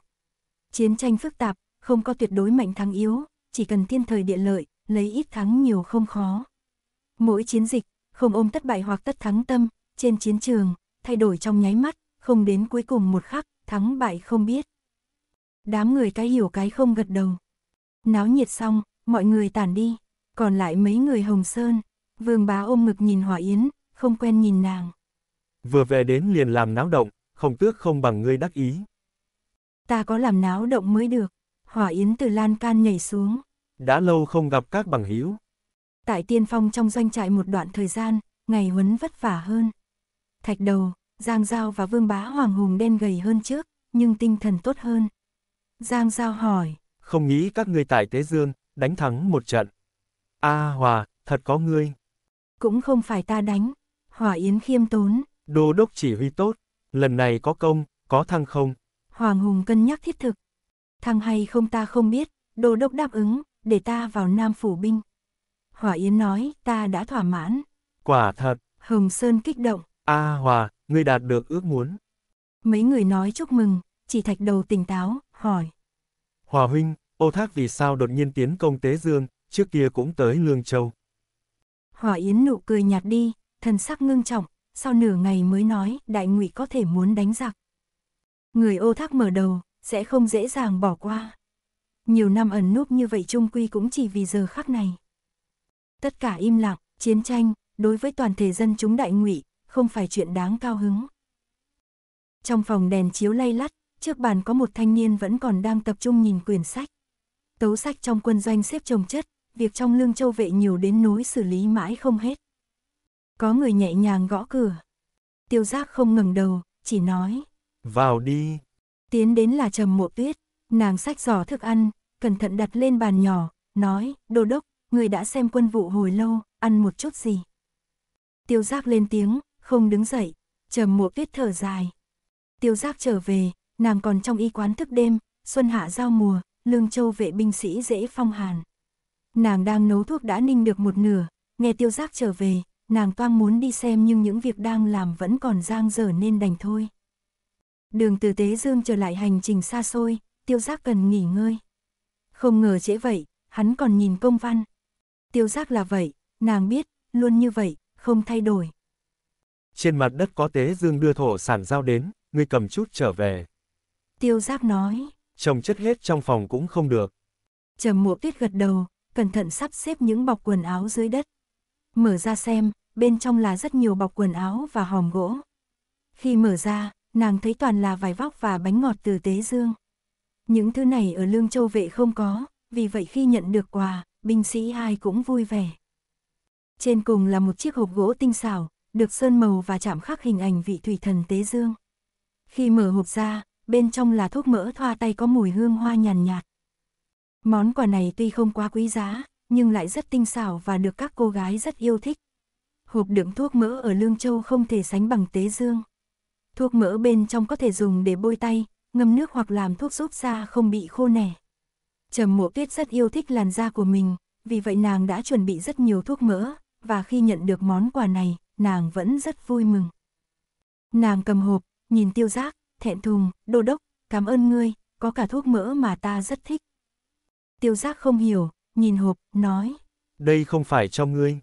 Chiến tranh phức tạp, không có tuyệt đối mạnh thắng yếu, chỉ cần thiên thời địa lợi, lấy ít thắng nhiều không khó. Mỗi chiến dịch, không ôm tất bại hoặc tất thắng tâm, trên chiến trường, thay đổi trong nháy mắt, không đến cuối cùng một khắc, thắng bại không biết. Đám người cái hiểu cái không gật đầu. Náo nhiệt xong, mọi người tản đi, còn lại mấy người Hồng Sơn, Vương bá ôm ngực nhìn Hỏa Yến, không quen nhìn nàng. Vừa về đến liền làm náo động, không tước không bằng ngươi đắc ý. Ta có làm náo động mới được. Hỏa Yến từ lan can nhảy xuống. Đã lâu không gặp các bằng hữu. Tại tiên phong trong doanh trại một đoạn thời gian, ngày huấn vất vả hơn. Thạch đầu, Giang Giao và Vương Bá Hoàng Hùng đen gầy hơn trước, nhưng tinh thần tốt hơn. Giang Giao hỏi. Không nghĩ các ngươi tại Tế Dương, đánh thắng một trận. A à, Hòa, thật có ngươi cũng không phải ta đánh. Hỏa Yến khiêm tốn. Đô đốc chỉ huy tốt, lần này có công, có thăng không? Hoàng Hùng cân nhắc thiết thực. Thăng hay không ta không biết, đô đốc đáp ứng, để ta vào Nam Phủ Binh. Hỏa Yến nói, ta đã thỏa mãn. Quả thật. Hồng Sơn kích động. a Hòa, ngươi đạt được ước muốn. Mấy người nói chúc mừng, chỉ thạch đầu tỉnh táo, hỏi. Hòa huynh, ô thác vì sao đột nhiên tiến công Tế Dương, trước kia cũng tới Lương Châu. Hòa Yến nụ cười nhạt đi, thần sắc ngưng trọng, sau nửa ngày mới nói đại ngụy có thể muốn đánh giặc. Người ô thác mở đầu, sẽ không dễ dàng bỏ qua. Nhiều năm ẩn núp như vậy trung quy cũng chỉ vì giờ khắc này. Tất cả im lặng, chiến tranh, đối với toàn thể dân chúng đại ngụy, không phải chuyện đáng cao hứng. Trong phòng đèn chiếu lay lắt, trước bàn có một thanh niên vẫn còn đang tập trung nhìn quyển sách. Tấu sách trong quân doanh xếp chồng chất, việc trong lương châu vệ nhiều đến núi xử lý mãi không hết. Có người nhẹ nhàng gõ cửa. Tiêu giác không ngẩng đầu, chỉ nói. Vào đi. Tiến đến là trầm mộ tuyết, nàng sách giỏ thức ăn, cẩn thận đặt lên bàn nhỏ, nói, đô đốc, người đã xem quân vụ hồi lâu, ăn một chút gì. Tiêu giác lên tiếng, không đứng dậy, trầm mộ tuyết thở dài. Tiêu giác trở về, nàng còn trong y quán thức đêm, xuân hạ giao mùa, lương châu vệ binh sĩ dễ phong hàn nàng đang nấu thuốc đã ninh được một nửa, nghe tiêu giác trở về, nàng toang muốn đi xem nhưng những việc đang làm vẫn còn giang dở nên đành thôi. Đường từ Tế Dương trở lại hành trình xa xôi, tiêu giác cần nghỉ ngơi. Không ngờ trễ vậy, hắn còn nhìn công văn. Tiêu giác là vậy, nàng biết, luôn như vậy, không thay đổi. Trên mặt đất có Tế Dương đưa thổ sản giao đến, ngươi cầm chút trở về. Tiêu giác nói. Trồng chất hết trong phòng cũng không được. Trầm mộ tuyết gật đầu, cẩn thận sắp xếp những bọc quần áo dưới đất. Mở ra xem, bên trong là rất nhiều bọc quần áo và hòm gỗ. Khi mở ra, nàng thấy toàn là vải vóc và bánh ngọt từ Tế Dương. Những thứ này ở Lương Châu Vệ không có, vì vậy khi nhận được quà, binh sĩ ai cũng vui vẻ. Trên cùng là một chiếc hộp gỗ tinh xảo, được sơn màu và chạm khắc hình ảnh vị thủy thần Tế Dương. Khi mở hộp ra, bên trong là thuốc mỡ thoa tay có mùi hương hoa nhàn nhạt, Món quà này tuy không quá quý giá, nhưng lại rất tinh xảo và được các cô gái rất yêu thích. Hộp đựng thuốc mỡ ở Lương Châu không thể sánh bằng Tế Dương. Thuốc mỡ bên trong có thể dùng để bôi tay, ngâm nước hoặc làm thuốc giúp da không bị khô nẻ. Trầm Mộ Tuyết rất yêu thích làn da của mình, vì vậy nàng đã chuẩn bị rất nhiều thuốc mỡ, và khi nhận được món quà này, nàng vẫn rất vui mừng. Nàng cầm hộp, nhìn tiêu giác, thẹn thùng, đô đốc, cảm ơn ngươi, có cả thuốc mỡ mà ta rất thích tiêu giác không hiểu, nhìn hộp, nói. Đây không phải cho ngươi.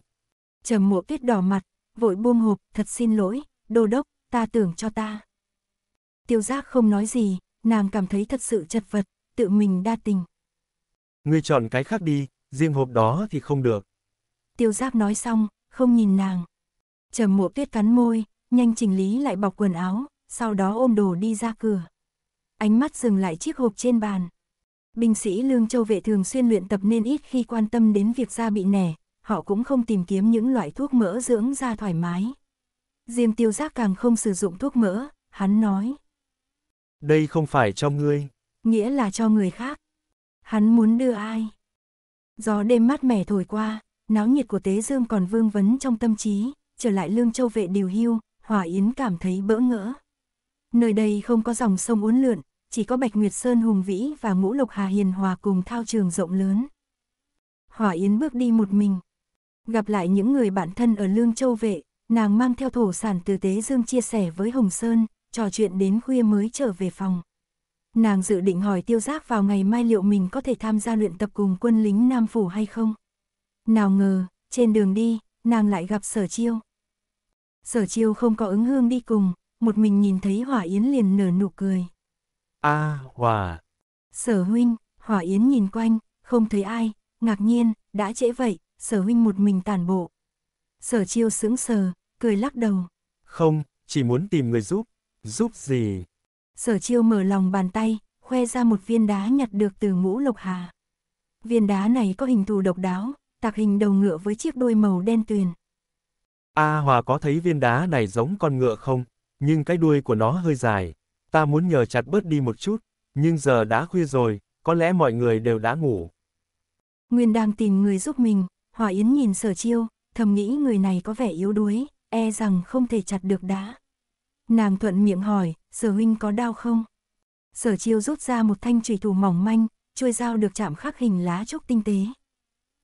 Trầm mộ tuyết đỏ mặt, vội buông hộp, thật xin lỗi, đô đốc, ta tưởng cho ta. Tiêu giác không nói gì, nàng cảm thấy thật sự chật vật, tự mình đa tình. Ngươi chọn cái khác đi, riêng hộp đó thì không được. Tiêu giác nói xong, không nhìn nàng. Trầm mộ tuyết cắn môi, nhanh chỉnh lý lại bọc quần áo, sau đó ôm đồ đi ra cửa. Ánh mắt dừng lại chiếc hộp trên bàn binh sĩ Lương Châu Vệ thường xuyên luyện tập nên ít khi quan tâm đến việc da bị nẻ, họ cũng không tìm kiếm những loại thuốc mỡ dưỡng da thoải mái. Diêm tiêu giác càng không sử dụng thuốc mỡ, hắn nói. Đây không phải cho ngươi. Nghĩa là cho người khác. Hắn muốn đưa ai? Gió đêm mát mẻ thổi qua, náo nhiệt của Tế Dương còn vương vấn trong tâm trí, trở lại Lương Châu Vệ điều hưu, hỏa Yến cảm thấy bỡ ngỡ. Nơi đây không có dòng sông uốn lượn, chỉ có Bạch Nguyệt Sơn hùng vĩ và ngũ lục hà hiền hòa cùng thao trường rộng lớn. Hỏa Yến bước đi một mình, gặp lại những người bạn thân ở Lương Châu Vệ, nàng mang theo thổ sản từ Tế Dương chia sẻ với Hồng Sơn, trò chuyện đến khuya mới trở về phòng. Nàng dự định hỏi tiêu giác vào ngày mai liệu mình có thể tham gia luyện tập cùng quân lính Nam Phủ hay không. Nào ngờ, trên đường đi, nàng lại gặp Sở Chiêu. Sở Chiêu không có ứng hương đi cùng, một mình nhìn thấy Hỏa Yến liền nở nụ cười. A à, Hòa. Sở huynh, Hòa Yến nhìn quanh, không thấy ai, ngạc nhiên, đã trễ vậy, sở huynh một mình tàn bộ. Sở chiêu sững sờ, cười lắc đầu. Không, chỉ muốn tìm người giúp. Giúp gì? Sở chiêu mở lòng bàn tay, khoe ra một viên đá nhặt được từ ngũ lộc hà. Viên đá này có hình thù độc đáo, tạc hình đầu ngựa với chiếc đuôi màu đen tuyền. A à, Hòa có thấy viên đá này giống con ngựa không? Nhưng cái đuôi của nó hơi dài, Ta muốn nhờ chặt bớt đi một chút, nhưng giờ đã khuya rồi, có lẽ mọi người đều đã ngủ. Nguyên đang tìm người giúp mình, Hòa Yến nhìn sở chiêu, thầm nghĩ người này có vẻ yếu đuối, e rằng không thể chặt được đá. Nàng thuận miệng hỏi, sở huynh có đau không? Sở chiêu rút ra một thanh trùy thủ mỏng manh, chuôi dao được chạm khắc hình lá trúc tinh tế.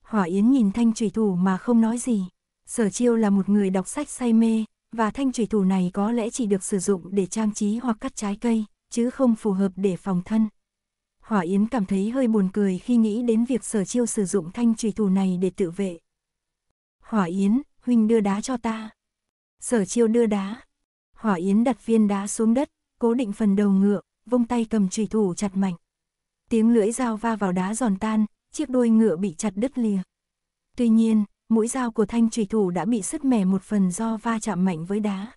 Hỏa Yến nhìn thanh trùy thủ mà không nói gì. Sở chiêu là một người đọc sách say mê, và thanh trùy thủ này có lẽ chỉ được sử dụng để trang trí hoặc cắt trái cây, chứ không phù hợp để phòng thân. Hỏa Yến cảm thấy hơi buồn cười khi nghĩ đến việc sở chiêu sử dụng thanh trùy thủ này để tự vệ. Hỏa Yến, huynh đưa đá cho ta. Sở chiêu đưa đá. Hỏa Yến đặt viên đá xuống đất, cố định phần đầu ngựa, vung tay cầm trùy thủ chặt mạnh. Tiếng lưỡi dao va vào đá giòn tan, chiếc đôi ngựa bị chặt đứt lìa. Tuy nhiên, mũi dao của thanh trùy thủ đã bị sứt mẻ một phần do va chạm mạnh với đá.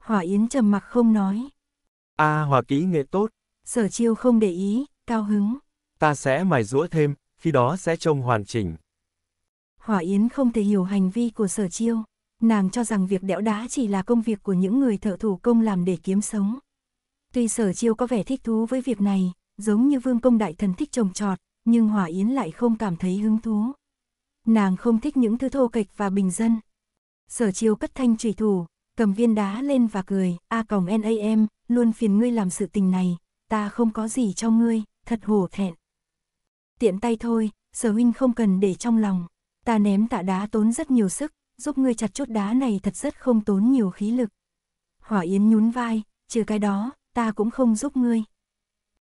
Hỏa Yến trầm mặc không nói. a à, Hỏa kỹ nghệ tốt. Sở chiêu không để ý, cao hứng. Ta sẽ mài rũa thêm, khi đó sẽ trông hoàn chỉnh. Hỏa Yến không thể hiểu hành vi của sở chiêu. Nàng cho rằng việc đẽo đá chỉ là công việc của những người thợ thủ công làm để kiếm sống. Tuy sở chiêu có vẻ thích thú với việc này, giống như vương công đại thần thích trồng trọt, nhưng Hỏa Yến lại không cảm thấy hứng thú nàng không thích những thứ thô kệch và bình dân. Sở chiêu cất thanh trùy thủ, cầm viên đá lên và cười, a còng NAM, luôn phiền ngươi làm sự tình này, ta không có gì cho ngươi, thật hổ thẹn. Tiện tay thôi, sở huynh không cần để trong lòng, ta ném tạ đá tốn rất nhiều sức, giúp ngươi chặt chốt đá này thật rất không tốn nhiều khí lực. Hỏa Yến nhún vai, trừ cái đó, ta cũng không giúp ngươi.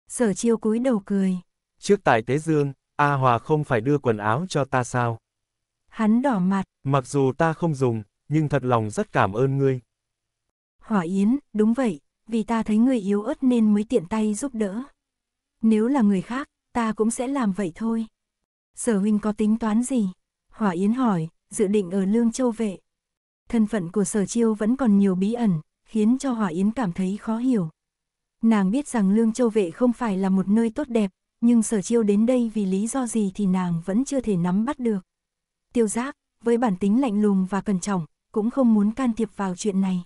Sở chiêu cúi đầu cười. Trước tài tế dương, A Hòa không phải đưa quần áo cho ta sao? Hắn đỏ mặt. Mặc dù ta không dùng, nhưng thật lòng rất cảm ơn ngươi. Hỏa Yến, đúng vậy, vì ta thấy ngươi yếu ớt nên mới tiện tay giúp đỡ. Nếu là người khác, ta cũng sẽ làm vậy thôi. Sở huynh có tính toán gì? Hỏa Yến hỏi, dự định ở Lương Châu Vệ. Thân phận của sở chiêu vẫn còn nhiều bí ẩn, khiến cho Hỏa Yến cảm thấy khó hiểu. Nàng biết rằng Lương Châu Vệ không phải là một nơi tốt đẹp, nhưng sở chiêu đến đây vì lý do gì thì nàng vẫn chưa thể nắm bắt được. Tiêu giác, với bản tính lạnh lùng và cẩn trọng, cũng không muốn can thiệp vào chuyện này.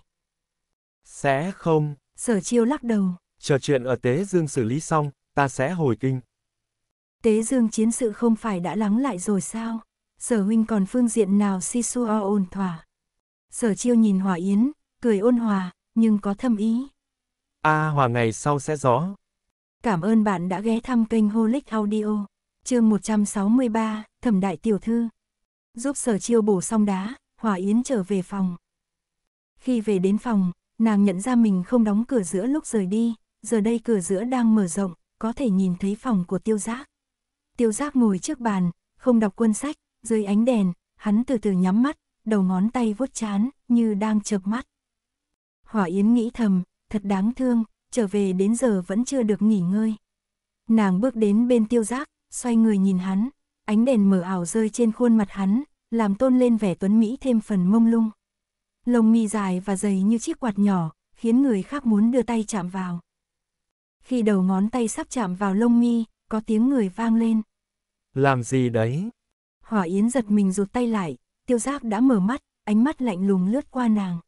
Sẽ không. Sở chiêu lắc đầu. Chờ chuyện ở Tế Dương xử lý xong, ta sẽ hồi kinh. Tế Dương chiến sự không phải đã lắng lại rồi sao? Sở huynh còn phương diện nào si xua ôn thỏa? Sở chiêu nhìn Hòa Yến, cười ôn hòa, nhưng có thâm ý. A à, Hòa ngày sau sẽ gió. Cảm ơn bạn đã ghé thăm kênh Holic Audio. Chương 163, Thẩm đại tiểu thư. Giúp Sở Chiêu bổ xong đá, Hòa Yến trở về phòng. Khi về đến phòng, nàng nhận ra mình không đóng cửa giữa lúc rời đi, giờ đây cửa giữa đang mở rộng, có thể nhìn thấy phòng của Tiêu Giác. Tiêu Giác ngồi trước bàn, không đọc cuốn sách, dưới ánh đèn, hắn từ từ nhắm mắt, đầu ngón tay vuốt chán, như đang chợp mắt. Hỏa Yến nghĩ thầm, thật đáng thương, trở về đến giờ vẫn chưa được nghỉ ngơi. Nàng bước đến bên tiêu giác, xoay người nhìn hắn, ánh đèn mờ ảo rơi trên khuôn mặt hắn, làm tôn lên vẻ tuấn Mỹ thêm phần mông lung. Lông mi dài và dày như chiếc quạt nhỏ, khiến người khác muốn đưa tay chạm vào. Khi đầu ngón tay sắp chạm vào lông mi, có tiếng người vang lên. Làm gì đấy? Hỏa Yến giật mình rụt tay lại, tiêu giác đã mở mắt, ánh mắt lạnh lùng lướt qua nàng.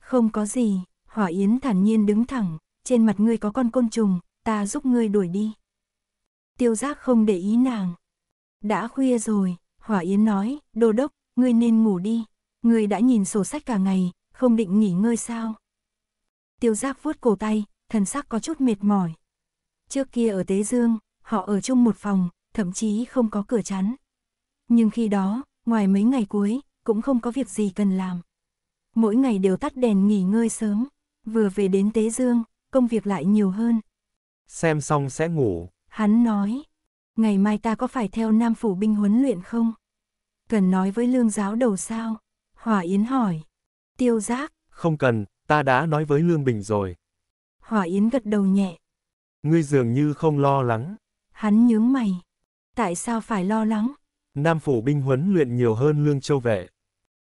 Không có gì, Hỏa Yến thản nhiên đứng thẳng, trên mặt ngươi có con côn trùng, ta giúp ngươi đuổi đi. Tiêu giác không để ý nàng. Đã khuya rồi, Hỏa Yến nói, đô đốc, ngươi nên ngủ đi. Ngươi đã nhìn sổ sách cả ngày, không định nghỉ ngơi sao? Tiêu giác vuốt cổ tay, thần sắc có chút mệt mỏi. Trước kia ở Tế Dương, họ ở chung một phòng, thậm chí không có cửa chắn. Nhưng khi đó, ngoài mấy ngày cuối, cũng không có việc gì cần làm. Mỗi ngày đều tắt đèn nghỉ ngơi sớm. Vừa về đến Tế Dương, công việc lại nhiều hơn. Xem xong sẽ ngủ. Hắn nói, ngày mai ta có phải theo Nam Phủ binh huấn luyện không? Cần nói với lương giáo đầu sao? Hòa Yến hỏi. Tiêu giác. Không cần, ta đã nói với Lương Bình rồi. Hòa Yến gật đầu nhẹ. Ngươi dường như không lo lắng. Hắn nhướng mày. Tại sao phải lo lắng? Nam Phủ binh huấn luyện nhiều hơn Lương Châu Vệ.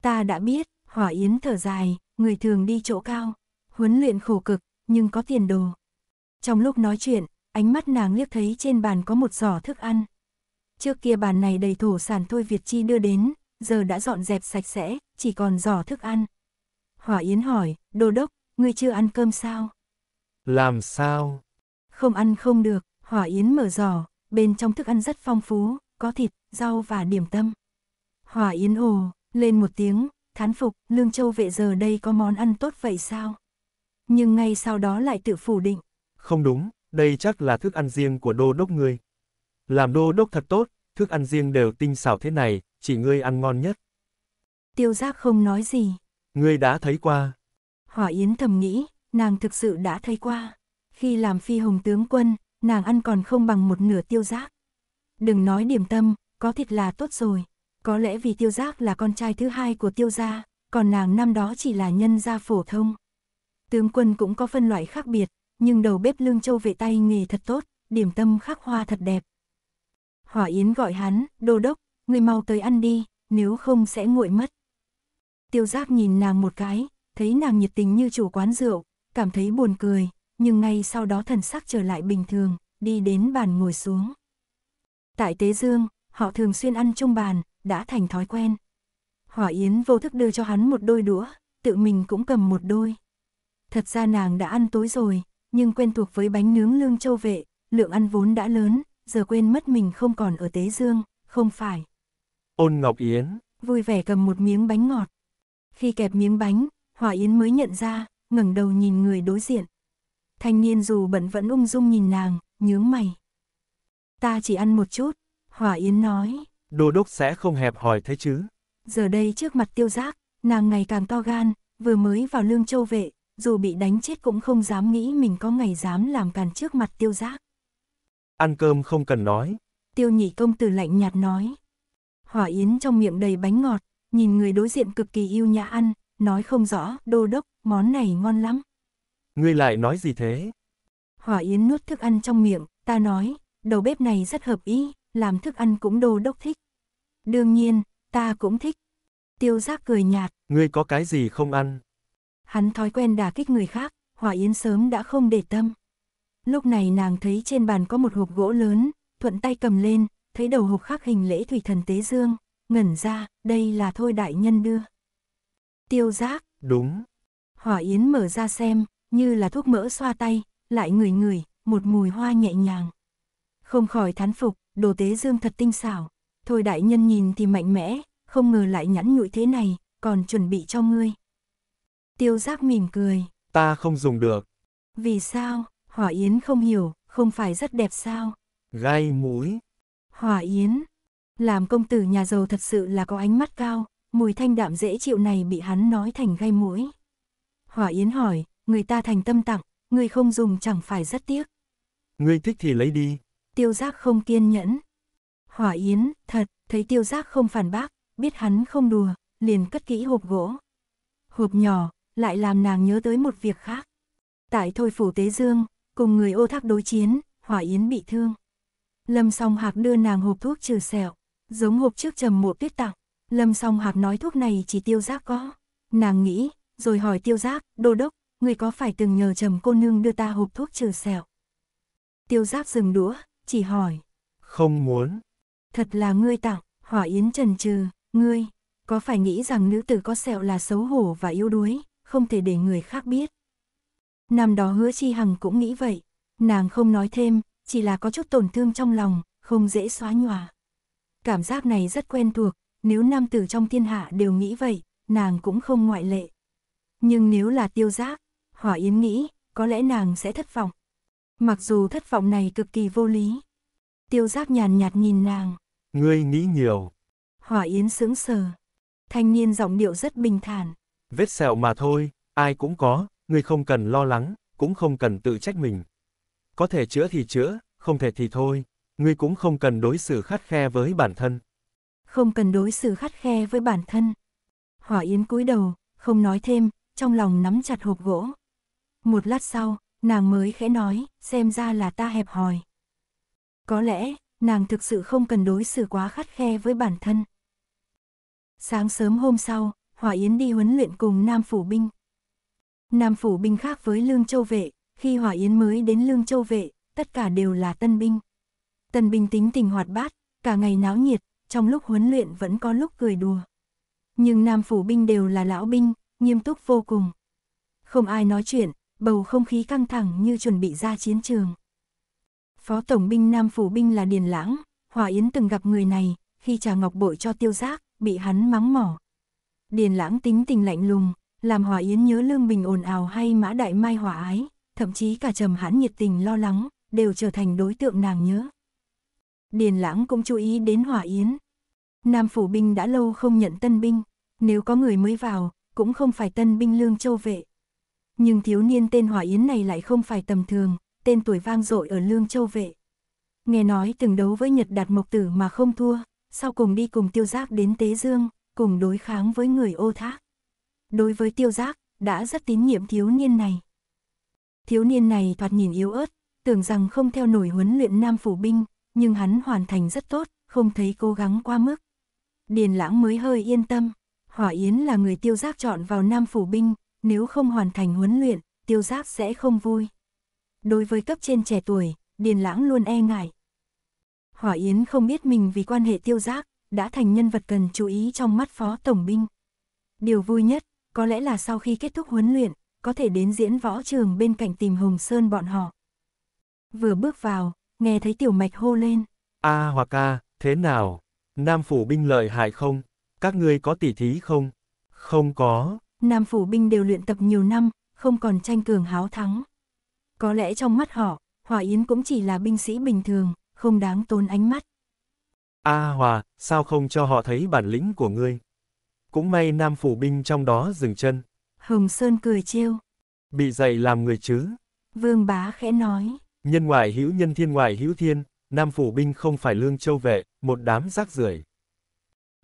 Ta đã biết, Hòa Yến thở dài, người thường đi chỗ cao huấn luyện khổ cực, nhưng có tiền đồ. Trong lúc nói chuyện, ánh mắt nàng liếc thấy trên bàn có một giỏ thức ăn. Trước kia bàn này đầy thổ sản thôi Việt Chi đưa đến, giờ đã dọn dẹp sạch sẽ, chỉ còn giỏ thức ăn. Hỏa Yến hỏi, đô đốc, ngươi chưa ăn cơm sao? Làm sao? Không ăn không được, Hỏa Yến mở giỏ, bên trong thức ăn rất phong phú, có thịt, rau và điểm tâm. Hỏa Yến ồ, lên một tiếng, thán phục, Lương Châu vệ giờ đây có món ăn tốt vậy sao? nhưng ngay sau đó lại tự phủ định. Không đúng, đây chắc là thức ăn riêng của đô đốc ngươi. Làm đô đốc thật tốt, thức ăn riêng đều tinh xảo thế này, chỉ ngươi ăn ngon nhất. Tiêu giác không nói gì. Ngươi đã thấy qua. Hỏa Yến thầm nghĩ, nàng thực sự đã thấy qua. Khi làm phi hồng tướng quân, nàng ăn còn không bằng một nửa tiêu giác. Đừng nói điểm tâm, có thịt là tốt rồi. Có lẽ vì tiêu giác là con trai thứ hai của tiêu gia, còn nàng năm đó chỉ là nhân gia phổ thông. Tướng quân cũng có phân loại khác biệt, nhưng đầu bếp Lương Châu về tay nghề thật tốt, điểm tâm khắc hoa thật đẹp. Hỏa Yến gọi hắn, đô đốc, người mau tới ăn đi, nếu không sẽ nguội mất. Tiêu giác nhìn nàng một cái, thấy nàng nhiệt tình như chủ quán rượu, cảm thấy buồn cười, nhưng ngay sau đó thần sắc trở lại bình thường, đi đến bàn ngồi xuống. Tại Tế Dương, họ thường xuyên ăn chung bàn, đã thành thói quen. Hỏa Yến vô thức đưa cho hắn một đôi đũa, tự mình cũng cầm một đôi. Thật ra nàng đã ăn tối rồi, nhưng quen thuộc với bánh nướng lương châu vệ, lượng ăn vốn đã lớn, giờ quên mất mình không còn ở Tế Dương, không phải. Ôn Ngọc Yến. Vui vẻ cầm một miếng bánh ngọt. Khi kẹp miếng bánh, Hòa Yến mới nhận ra, ngẩng đầu nhìn người đối diện. Thanh niên dù bận vẫn ung dung nhìn nàng, nhướng mày. Ta chỉ ăn một chút, Hòa Yến nói. đồ đốc sẽ không hẹp hỏi thế chứ. Giờ đây trước mặt tiêu giác, nàng ngày càng to gan, vừa mới vào lương châu vệ, dù bị đánh chết cũng không dám nghĩ mình có ngày dám làm càn trước mặt tiêu giác. Ăn cơm không cần nói. Tiêu nhị công tử lạnh nhạt nói. Hỏa yến trong miệng đầy bánh ngọt, nhìn người đối diện cực kỳ yêu nhã ăn, nói không rõ, đô đốc, món này ngon lắm. Ngươi lại nói gì thế? Hỏa yến nuốt thức ăn trong miệng, ta nói, đầu bếp này rất hợp ý, làm thức ăn cũng đô đốc thích. Đương nhiên, ta cũng thích. Tiêu giác cười nhạt. Ngươi có cái gì không ăn? Hắn thói quen đả kích người khác, Hòa Yến sớm đã không để tâm. Lúc này nàng thấy trên bàn có một hộp gỗ lớn, thuận tay cầm lên, thấy đầu hộp khắc hình lễ thủy thần tế dương, ngẩn ra, đây là thôi đại nhân đưa. Tiêu giác. Đúng. Hỏa Yến mở ra xem, như là thuốc mỡ xoa tay, lại ngửi ngửi, một mùi hoa nhẹ nhàng. Không khỏi thán phục, đồ tế dương thật tinh xảo. Thôi đại nhân nhìn thì mạnh mẽ, không ngờ lại nhắn nhụi thế này, còn chuẩn bị cho ngươi. Tiêu giác mỉm cười. Ta không dùng được. Vì sao? Hỏa Yến không hiểu, không phải rất đẹp sao? Gai mũi. Hỏa Yến. Làm công tử nhà giàu thật sự là có ánh mắt cao, mùi thanh đạm dễ chịu này bị hắn nói thành gai mũi. Hỏa Yến hỏi, người ta thành tâm tặng, người không dùng chẳng phải rất tiếc. Ngươi thích thì lấy đi. Tiêu giác không kiên nhẫn. Hỏa Yến, thật, thấy tiêu giác không phản bác, biết hắn không đùa, liền cất kỹ hộp gỗ. Hộp nhỏ, lại làm nàng nhớ tới một việc khác. Tại Thôi Phủ Tế Dương, cùng người ô thác đối chiến, Hỏa Yến bị thương. Lâm song hạc đưa nàng hộp thuốc trừ sẹo, giống hộp trước trầm mộ tuyết tặng. Lâm song hạc nói thuốc này chỉ tiêu giác có. Nàng nghĩ, rồi hỏi tiêu giác, đô đốc, người có phải từng nhờ trầm cô nương đưa ta hộp thuốc trừ sẹo? Tiêu giác dừng đũa, chỉ hỏi. Không muốn. Thật là ngươi tặng, hỏa yến trần trừ, ngươi, có phải nghĩ rằng nữ tử có sẹo là xấu hổ và yếu đuối, không thể để người khác biết. Năm đó hứa chi hằng cũng nghĩ vậy, nàng không nói thêm, chỉ là có chút tổn thương trong lòng, không dễ xóa nhòa. Cảm giác này rất quen thuộc, nếu nam tử trong thiên hạ đều nghĩ vậy, nàng cũng không ngoại lệ. Nhưng nếu là tiêu giác, hỏa yến nghĩ, có lẽ nàng sẽ thất vọng. Mặc dù thất vọng này cực kỳ vô lý. Tiêu giác nhàn nhạt nhìn nàng. Ngươi nghĩ nhiều. Hỏa yến sững sờ. Thanh niên giọng điệu rất bình thản. Vết sẹo mà thôi, ai cũng có, ngươi không cần lo lắng, cũng không cần tự trách mình. Có thể chữa thì chữa, không thể thì thôi, ngươi cũng không cần đối xử khắt khe với bản thân. Không cần đối xử khắt khe với bản thân. Hỏa Yến cúi đầu, không nói thêm, trong lòng nắm chặt hộp gỗ. Một lát sau, nàng mới khẽ nói, xem ra là ta hẹp hòi. Có lẽ, nàng thực sự không cần đối xử quá khắt khe với bản thân. Sáng sớm hôm sau, Hòa Yến đi huấn luyện cùng Nam Phủ Binh. Nam Phủ Binh khác với Lương Châu Vệ, khi Hòa Yến mới đến Lương Châu Vệ, tất cả đều là tân binh. Tân binh tính tình hoạt bát, cả ngày náo nhiệt, trong lúc huấn luyện vẫn có lúc cười đùa. Nhưng Nam Phủ Binh đều là lão binh, nghiêm túc vô cùng. Không ai nói chuyện, bầu không khí căng thẳng như chuẩn bị ra chiến trường. Phó Tổng binh Nam Phủ Binh là Điền Lãng, Hòa Yến từng gặp người này, khi trà ngọc bội cho tiêu giác, bị hắn mắng mỏ, Điền lãng tính tình lạnh lùng, làm Hòa Yến nhớ Lương Bình ồn ào hay Mã Đại Mai hòa ái, thậm chí cả trầm hãn nhiệt tình lo lắng, đều trở thành đối tượng nàng nhớ. Điền lãng cũng chú ý đến Hòa Yến. Nam phủ binh đã lâu không nhận tân binh, nếu có người mới vào, cũng không phải tân binh lương châu vệ. Nhưng thiếu niên tên Hòa Yến này lại không phải tầm thường, tên tuổi vang dội ở lương châu vệ. Nghe nói từng đấu với Nhật Đạt Mộc Tử mà không thua, sau cùng đi cùng tiêu giác đến Tế Dương, cùng đối kháng với người ô thác. Đối với tiêu giác, đã rất tín nhiệm thiếu niên này. Thiếu niên này thoạt nhìn yếu ớt, tưởng rằng không theo nổi huấn luyện nam phủ binh, nhưng hắn hoàn thành rất tốt, không thấy cố gắng qua mức. Điền lãng mới hơi yên tâm, hỏa yến là người tiêu giác chọn vào nam phủ binh, nếu không hoàn thành huấn luyện, tiêu giác sẽ không vui. Đối với cấp trên trẻ tuổi, điền lãng luôn e ngại. Hỏa yến không biết mình vì quan hệ tiêu giác, đã thành nhân vật cần chú ý trong mắt phó tổng binh. Điều vui nhất, có lẽ là sau khi kết thúc huấn luyện, có thể đến diễn võ trường bên cạnh tìm Hồng Sơn bọn họ. Vừa bước vào, nghe thấy tiểu mạch hô lên. a à, hoặc a à, thế nào? Nam phủ binh lợi hại không? Các ngươi có tỉ thí không? Không có. Nam phủ binh đều luyện tập nhiều năm, không còn tranh cường háo thắng. Có lẽ trong mắt họ, Hòa Yến cũng chỉ là binh sĩ bình thường, không đáng tôn ánh mắt. A à, Hòa, sao không cho họ thấy bản lĩnh của ngươi? Cũng may nam phủ binh trong đó dừng chân. Hồng Sơn cười trêu. Bị dạy làm người chứ? Vương bá khẽ nói. Nhân ngoại hữu nhân thiên ngoại hữu thiên, nam phủ binh không phải lương châu vệ, một đám rác rưởi.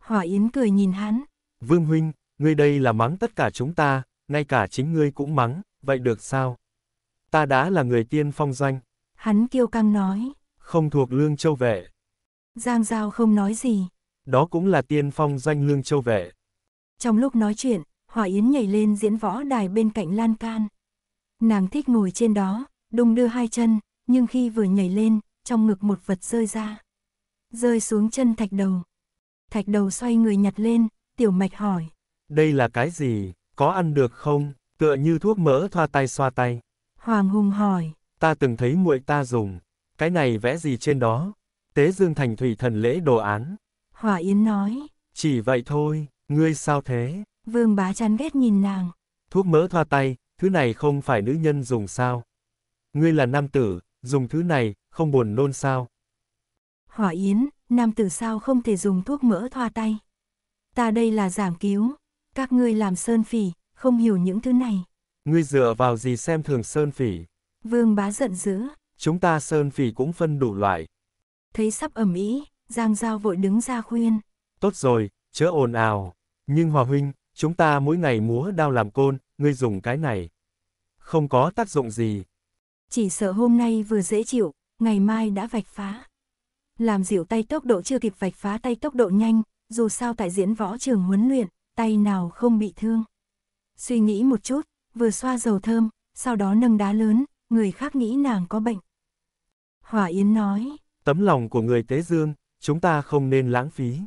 Hỏa Yến cười nhìn hắn. Vương huynh, ngươi đây là mắng tất cả chúng ta, ngay cả chính ngươi cũng mắng, vậy được sao? Ta đã là người tiên phong danh. Hắn kiêu căng nói. Không thuộc lương châu vệ, Giang Giao không nói gì. Đó cũng là tiên phong danh lương châu vệ. Trong lúc nói chuyện, Hòa Yến nhảy lên diễn võ đài bên cạnh lan can. Nàng thích ngồi trên đó, đung đưa hai chân, nhưng khi vừa nhảy lên, trong ngực một vật rơi ra. Rơi xuống chân thạch đầu. Thạch đầu xoay người nhặt lên, tiểu mạch hỏi. Đây là cái gì, có ăn được không, tựa như thuốc mỡ thoa tay xoa tay. Hoàng Hùng hỏi. Ta từng thấy muội ta dùng, cái này vẽ gì trên đó? tế Dương Thành Thủy Thần lễ đồ án. Hỏa Yến nói. Chỉ vậy thôi, ngươi sao thế? Vương bá chán ghét nhìn nàng. Thuốc mỡ thoa tay, thứ này không phải nữ nhân dùng sao? Ngươi là nam tử, dùng thứ này, không buồn nôn sao? Hỏa Yến, nam tử sao không thể dùng thuốc mỡ thoa tay? Ta đây là giảng cứu, các ngươi làm sơn phỉ, không hiểu những thứ này. Ngươi dựa vào gì xem thường sơn phỉ? Vương bá giận dữ. Chúng ta sơn phỉ cũng phân đủ loại, Thấy sắp ẩm ý, Giang Giao vội đứng ra khuyên. Tốt rồi, chớ ồn ào. Nhưng Hòa Huynh, chúng ta mỗi ngày múa đao làm côn, ngươi dùng cái này. Không có tác dụng gì. Chỉ sợ hôm nay vừa dễ chịu, ngày mai đã vạch phá. Làm dịu tay tốc độ chưa kịp vạch phá tay tốc độ nhanh, dù sao tại diễn võ trường huấn luyện, tay nào không bị thương. Suy nghĩ một chút, vừa xoa dầu thơm, sau đó nâng đá lớn, người khác nghĩ nàng có bệnh. Hỏa Yến nói tấm lòng của người Tế Dương, chúng ta không nên lãng phí.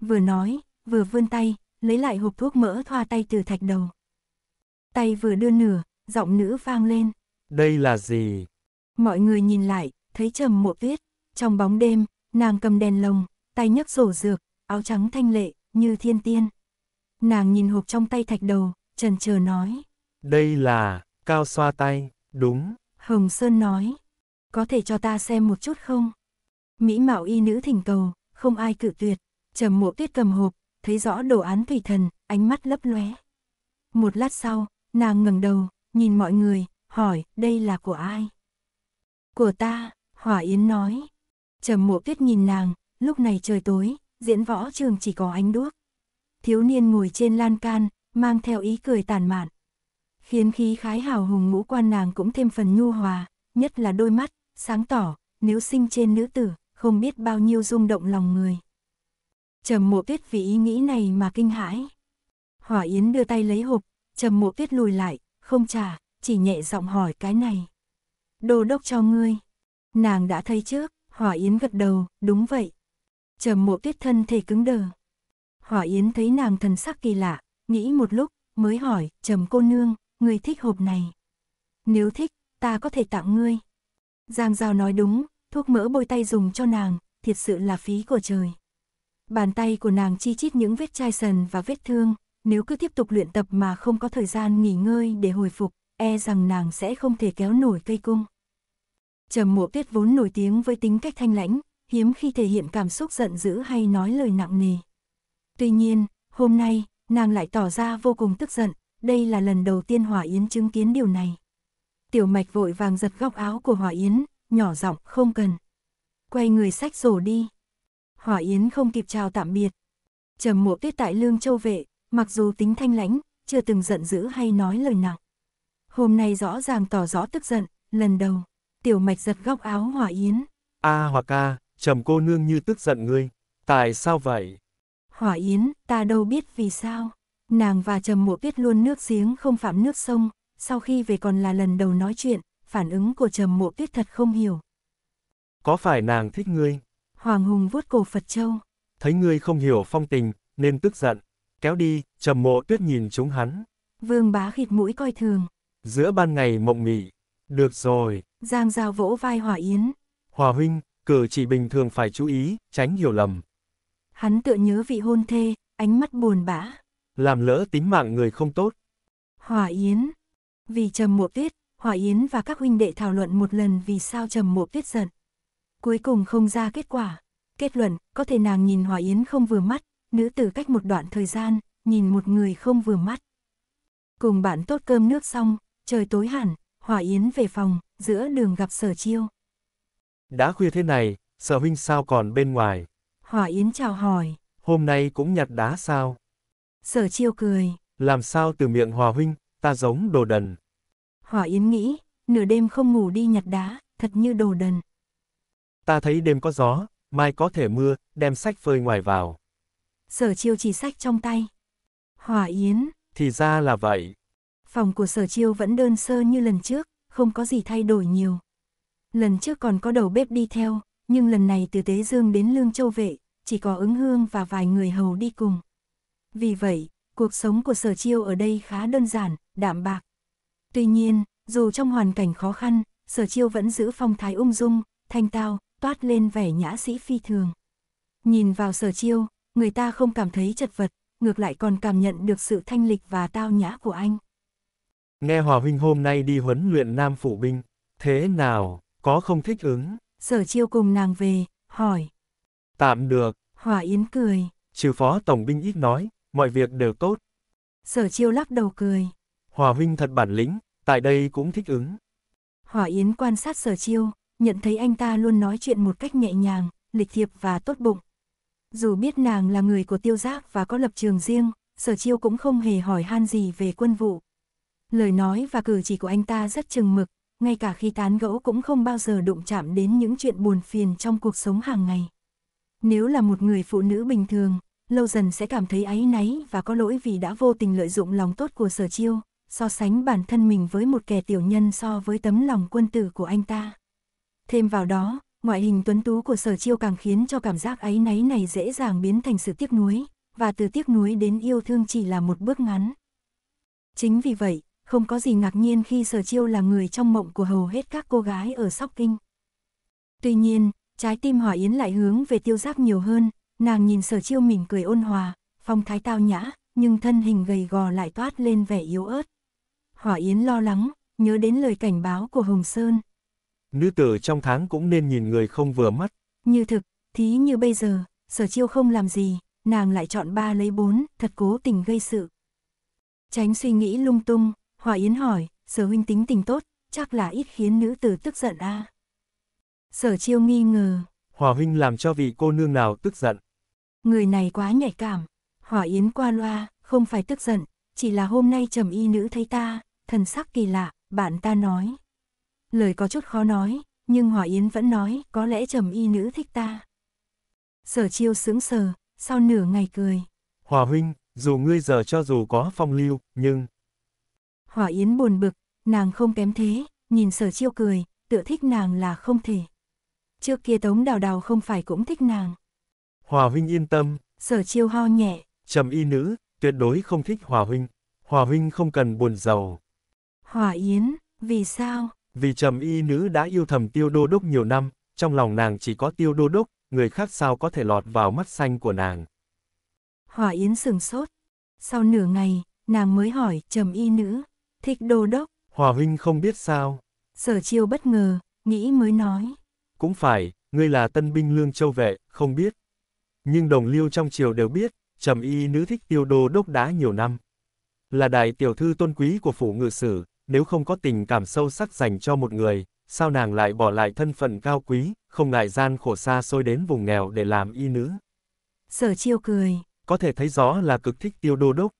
Vừa nói, vừa vươn tay, lấy lại hộp thuốc mỡ thoa tay từ thạch đầu. Tay vừa đưa nửa, giọng nữ vang lên. Đây là gì? Mọi người nhìn lại, thấy trầm mộ tuyết. Trong bóng đêm, nàng cầm đèn lồng, tay nhấc sổ dược, áo trắng thanh lệ, như thiên tiên. Nàng nhìn hộp trong tay thạch đầu, trần chờ nói. Đây là, cao xoa tay, đúng. Hồng Sơn nói. Có thể cho ta xem một chút không? mỹ mạo y nữ thỉnh cầu, không ai cự tuyệt. Trầm Mộ Tuyết cầm hộp, thấy rõ đồ án thủy thần, ánh mắt lấp lóe. Một lát sau, nàng ngẩng đầu, nhìn mọi người, hỏi, đây là của ai? Của ta, Hỏa Yến nói. Trầm Mộ Tuyết nhìn nàng, lúc này trời tối, diễn võ trường chỉ có ánh đuốc. Thiếu niên ngồi trên lan can, mang theo ý cười tàn mạn. Khiến khí khái hào hùng ngũ quan nàng cũng thêm phần nhu hòa, nhất là đôi mắt, sáng tỏ, nếu sinh trên nữ tử, không biết bao nhiêu rung động lòng người. Trầm mộ tuyết vì ý nghĩ này mà kinh hãi. Hỏa Yến đưa tay lấy hộp, trầm mộ tuyết lùi lại, không trả, chỉ nhẹ giọng hỏi cái này. Đồ đốc cho ngươi. Nàng đã thấy trước, Hỏa Yến gật đầu, đúng vậy. Trầm mộ tuyết thân thể cứng đờ. Hỏa Yến thấy nàng thần sắc kỳ lạ, nghĩ một lúc, mới hỏi, trầm cô nương, người thích hộp này. Nếu thích, ta có thể tặng ngươi. Giang Giao nói đúng, thuốc mỡ bôi tay dùng cho nàng, thiệt sự là phí của trời. Bàn tay của nàng chi chít những vết chai sần và vết thương, nếu cứ tiếp tục luyện tập mà không có thời gian nghỉ ngơi để hồi phục, e rằng nàng sẽ không thể kéo nổi cây cung. Trầm Mộ Tuyết vốn nổi tiếng với tính cách thanh lãnh, hiếm khi thể hiện cảm xúc giận dữ hay nói lời nặng nề. Tuy nhiên, hôm nay, nàng lại tỏ ra vô cùng tức giận, đây là lần đầu tiên Hỏa Yến chứng kiến điều này. Tiểu Mạch vội vàng giật góc áo của Hỏa Yến, nhỏ giọng không cần. Quay người sách rổ đi. Hỏa Yến không kịp chào tạm biệt. Trầm mộ tuyết tại Lương Châu Vệ, mặc dù tính thanh lãnh, chưa từng giận dữ hay nói lời nặng. Hôm nay rõ ràng tỏ rõ tức giận, lần đầu, tiểu mạch giật góc áo Hỏa Yến. A à, hoặc a, trầm cô nương như tức giận ngươi, tại sao vậy? Hỏa Yến, ta đâu biết vì sao. Nàng và Trầm Mộ Tuyết luôn nước giếng không phạm nước sông, sau khi về còn là lần đầu nói chuyện, phản ứng của Trầm Mộ Tuyết thật không hiểu. Có phải nàng thích ngươi? Hoàng Hùng vuốt cổ Phật Châu. Thấy ngươi không hiểu phong tình, nên tức giận. Kéo đi, Trầm Mộ Tuyết nhìn chúng hắn. Vương bá khịt mũi coi thường. Giữa ban ngày mộng mị. Được rồi. Giang Giao vỗ vai Hòa Yến. Hòa Huynh, cử chỉ bình thường phải chú ý, tránh hiểu lầm. Hắn tựa nhớ vị hôn thê, ánh mắt buồn bã. Làm lỡ tính mạng người không tốt. Hòa Yến. Vì trầm mộ tuyết, Hỏa Yến và các huynh đệ thảo luận một lần vì sao Trầm Mộ Tuyết giận. Cuối cùng không ra kết quả. Kết luận, có thể nàng nhìn Hỏa Yến không vừa mắt, nữ tử cách một đoạn thời gian, nhìn một người không vừa mắt. Cùng bạn tốt cơm nước xong, trời tối hẳn, Hỏa Yến về phòng, giữa đường gặp Sở Chiêu. Đã khuya thế này, Sở huynh sao còn bên ngoài? Hỏa Yến chào hỏi. Hôm nay cũng nhặt đá sao? Sở Chiêu cười. Làm sao từ miệng Hòa huynh, ta giống đồ đần. Hỏa Yến nghĩ, nửa đêm không ngủ đi nhặt đá, thật như đồ đần. Ta thấy đêm có gió, mai có thể mưa, đem sách phơi ngoài vào. Sở chiêu chỉ sách trong tay. Hỏa Yến. Thì ra là vậy. Phòng của sở chiêu vẫn đơn sơ như lần trước, không có gì thay đổi nhiều. Lần trước còn có đầu bếp đi theo, nhưng lần này từ Tế Dương đến Lương Châu Vệ, chỉ có ứng hương và vài người hầu đi cùng. Vì vậy, cuộc sống của sở chiêu ở đây khá đơn giản, đạm bạc, Tuy nhiên, dù trong hoàn cảnh khó khăn, sở chiêu vẫn giữ phong thái ung dung, thanh tao, toát lên vẻ nhã sĩ phi thường. Nhìn vào sở chiêu, người ta không cảm thấy chật vật, ngược lại còn cảm nhận được sự thanh lịch và tao nhã của anh. Nghe Hòa Huynh hôm nay đi huấn luyện nam phủ binh, thế nào, có không thích ứng? Sở chiêu cùng nàng về, hỏi. Tạm được. Hòa Yến cười. Trừ phó tổng binh ít nói, mọi việc đều tốt. Sở chiêu lắc đầu cười. Hòa huynh thật bản lĩnh, tại đây cũng thích ứng. Hòa Yến quan sát sở chiêu, nhận thấy anh ta luôn nói chuyện một cách nhẹ nhàng, lịch thiệp và tốt bụng. Dù biết nàng là người của tiêu giác và có lập trường riêng, sở chiêu cũng không hề hỏi han gì về quân vụ. Lời nói và cử chỉ của anh ta rất chừng mực, ngay cả khi tán gẫu cũng không bao giờ đụng chạm đến những chuyện buồn phiền trong cuộc sống hàng ngày. Nếu là một người phụ nữ bình thường, lâu dần sẽ cảm thấy áy náy và có lỗi vì đã vô tình lợi dụng lòng tốt của sở chiêu, so sánh bản thân mình với một kẻ tiểu nhân so với tấm lòng quân tử của anh ta. Thêm vào đó, ngoại hình tuấn tú của sở chiêu càng khiến cho cảm giác ấy náy này dễ dàng biến thành sự tiếc nuối, và từ tiếc nuối đến yêu thương chỉ là một bước ngắn. Chính vì vậy, không có gì ngạc nhiên khi sở chiêu là người trong mộng của hầu hết các cô gái ở Sóc Kinh. Tuy nhiên, trái tim Hòa Yến lại hướng về tiêu giác nhiều hơn, nàng nhìn sở chiêu mỉm cười ôn hòa, phong thái tao nhã, nhưng thân hình gầy gò lại toát lên vẻ yếu ớt. Hỏa Yến lo lắng, nhớ đến lời cảnh báo của Hồng Sơn. Nữ tử trong tháng cũng nên nhìn người không vừa mắt. Như thực, thí như bây giờ, sở chiêu không làm gì, nàng lại chọn ba lấy bốn, thật cố tình gây sự. Tránh suy nghĩ lung tung, Hòa Yến hỏi, sở huynh tính tình tốt, chắc là ít khiến nữ tử tức giận a. Sở chiêu nghi ngờ. Hòa huynh làm cho vị cô nương nào tức giận. Người này quá nhạy cảm. Hòa Yến qua loa, không phải tức giận, chỉ là hôm nay trầm y nữ thấy ta, thần sắc kỳ lạ, bạn ta nói. Lời có chút khó nói, nhưng Hòa Yến vẫn nói, có lẽ trầm y nữ thích ta. Sở chiêu sững sờ, sau nửa ngày cười. Hòa huynh, dù ngươi giờ cho dù có phong lưu, nhưng... Hòa Yến buồn bực, nàng không kém thế, nhìn sở chiêu cười, tựa thích nàng là không thể. Trước kia tống đào đào không phải cũng thích nàng. Hòa huynh yên tâm. Sở chiêu ho nhẹ. Trầm y nữ, tuyệt đối không thích hòa huynh. Hòa huynh không cần buồn giàu. Hỏa Yến, vì sao? Vì trầm y nữ đã yêu thầm tiêu đô đốc nhiều năm, trong lòng nàng chỉ có tiêu đô đốc, người khác sao có thể lọt vào mắt xanh của nàng. Hỏa Yến sừng sốt. Sau nửa ngày, nàng mới hỏi trầm y nữ, thích đô đốc. Hòa huynh không biết sao. Sở chiêu bất ngờ, nghĩ mới nói. Cũng phải, ngươi là tân binh lương châu vệ, không biết. Nhưng đồng liêu trong triều đều biết, trầm y nữ thích tiêu đô đốc đá nhiều năm. Là đại tiểu thư tôn quý của phủ ngự sử, nếu không có tình cảm sâu sắc dành cho một người, sao nàng lại bỏ lại thân phận cao quý, không ngại gian khổ xa xôi đến vùng nghèo để làm y nữ. Sở chiêu cười. Có thể thấy rõ là cực thích tiêu đô đốc.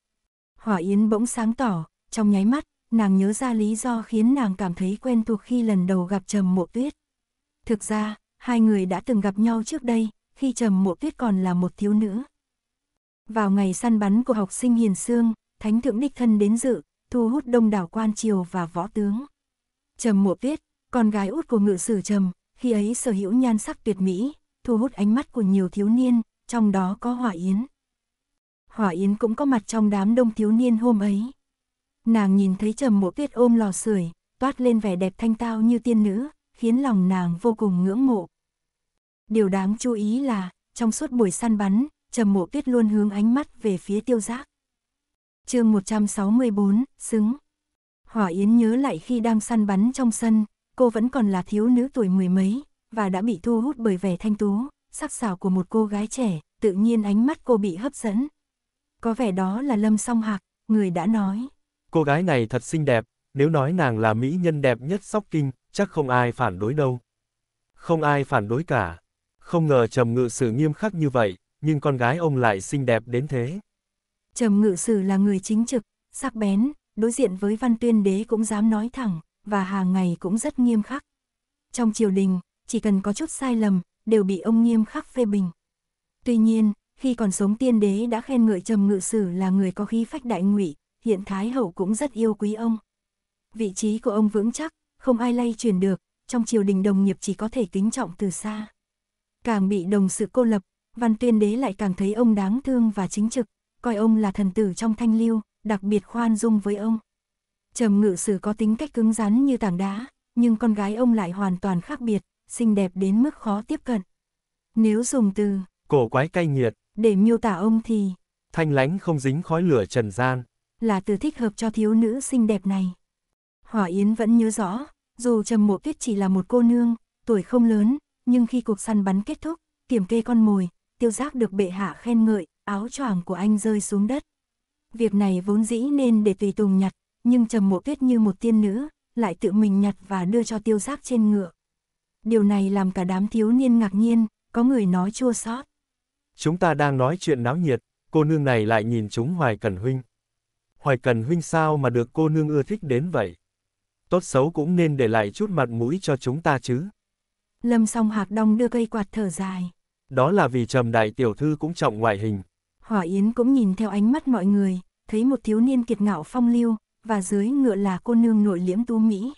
Hỏa Yến bỗng sáng tỏ, trong nháy mắt, nàng nhớ ra lý do khiến nàng cảm thấy quen thuộc khi lần đầu gặp Trầm Mộ Tuyết. Thực ra, hai người đã từng gặp nhau trước đây, khi Trầm Mộ Tuyết còn là một thiếu nữ. Vào ngày săn bắn của học sinh Hiền Sương, Thánh Thượng Đích Thân đến dự, thu hút đông đảo quan triều và võ tướng. Trầm Mộ Tuyết, con gái út của ngự sử Trầm, khi ấy sở hữu nhan sắc tuyệt mỹ, thu hút ánh mắt của nhiều thiếu niên, trong đó có Hỏa Yến. Hỏa Yến cũng có mặt trong đám đông thiếu niên hôm ấy. Nàng nhìn thấy Trầm Mộ Tuyết ôm lò sưởi, toát lên vẻ đẹp thanh tao như tiên nữ, khiến lòng nàng vô cùng ngưỡng mộ. Điều đáng chú ý là, trong suốt buổi săn bắn, Trầm Mộ Tuyết luôn hướng ánh mắt về phía Tiêu Giác chương 164, xứng. Hỏa Yến nhớ lại khi đang săn bắn trong sân, cô vẫn còn là thiếu nữ tuổi mười mấy, và đã bị thu hút bởi vẻ thanh tú, sắc sảo của một cô gái trẻ, tự nhiên ánh mắt cô bị hấp dẫn. Có vẻ đó là Lâm Song Hạc, người đã nói. Cô gái này thật xinh đẹp, nếu nói nàng là mỹ nhân đẹp nhất sóc kinh, chắc không ai phản đối đâu. Không ai phản đối cả. Không ngờ trầm ngự sự nghiêm khắc như vậy, nhưng con gái ông lại xinh đẹp đến thế. Trầm ngự sử là người chính trực, sắc bén, đối diện với văn tuyên đế cũng dám nói thẳng, và hàng ngày cũng rất nghiêm khắc. Trong triều đình, chỉ cần có chút sai lầm, đều bị ông nghiêm khắc phê bình. Tuy nhiên, khi còn sống tiên đế đã khen ngợi trầm ngự sử là người có khí phách đại ngụy, hiện Thái Hậu cũng rất yêu quý ông. Vị trí của ông vững chắc, không ai lay chuyển được, trong triều đình đồng nghiệp chỉ có thể kính trọng từ xa. Càng bị đồng sự cô lập, văn tuyên đế lại càng thấy ông đáng thương và chính trực, coi ông là thần tử trong thanh lưu, đặc biệt khoan dung với ông. Trầm ngự sử có tính cách cứng rắn như tảng đá, nhưng con gái ông lại hoàn toàn khác biệt, xinh đẹp đến mức khó tiếp cận. Nếu dùng từ cổ quái cay nghiệt để miêu tả ông thì thanh lãnh không dính khói lửa trần gian là từ thích hợp cho thiếu nữ xinh đẹp này. Hỏa Yến vẫn nhớ rõ, dù Trầm Mộ Tuyết chỉ là một cô nương, tuổi không lớn, nhưng khi cuộc săn bắn kết thúc, kiểm kê con mồi, tiêu giác được bệ hạ khen ngợi, áo choàng của anh rơi xuống đất. Việc này vốn dĩ nên để tùy tùng nhặt, nhưng trầm mộ tuyết như một tiên nữ, lại tự mình nhặt và đưa cho tiêu giác trên ngựa. Điều này làm cả đám thiếu niên ngạc nhiên, có người nói chua xót. Chúng ta đang nói chuyện náo nhiệt, cô nương này lại nhìn chúng Hoài Cần Huynh. Hoài Cần Huynh sao mà được cô nương ưa thích đến vậy? Tốt xấu cũng nên để lại chút mặt mũi cho chúng ta chứ. Lâm song hạc đong đưa cây quạt thở dài. Đó là vì trầm đại tiểu thư cũng trọng ngoại hình. Hỏa Yến cũng nhìn theo ánh mắt mọi người, thấy một thiếu niên kiệt ngạo phong lưu, và dưới ngựa là cô nương nội liễm tú Mỹ.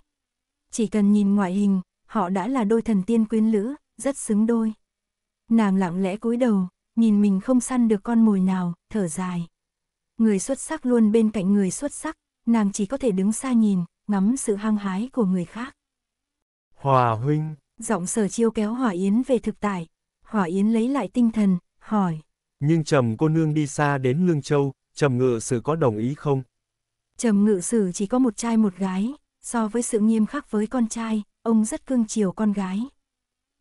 Chỉ cần nhìn ngoại hình, họ đã là đôi thần tiên quyến lữ, rất xứng đôi. Nàng lặng lẽ cúi đầu, nhìn mình không săn được con mồi nào, thở dài. Người xuất sắc luôn bên cạnh người xuất sắc, nàng chỉ có thể đứng xa nhìn, ngắm sự hăng hái của người khác. Hòa huynh. Giọng sở chiêu kéo Hòa Yến về thực tại. Hòa Yến lấy lại tinh thần, hỏi. Nhưng trầm cô nương đi xa đến Lương Châu, trầm ngự sử có đồng ý không? Trầm ngự sử chỉ có một trai một gái, so với sự nghiêm khắc với con trai, ông rất cương chiều con gái.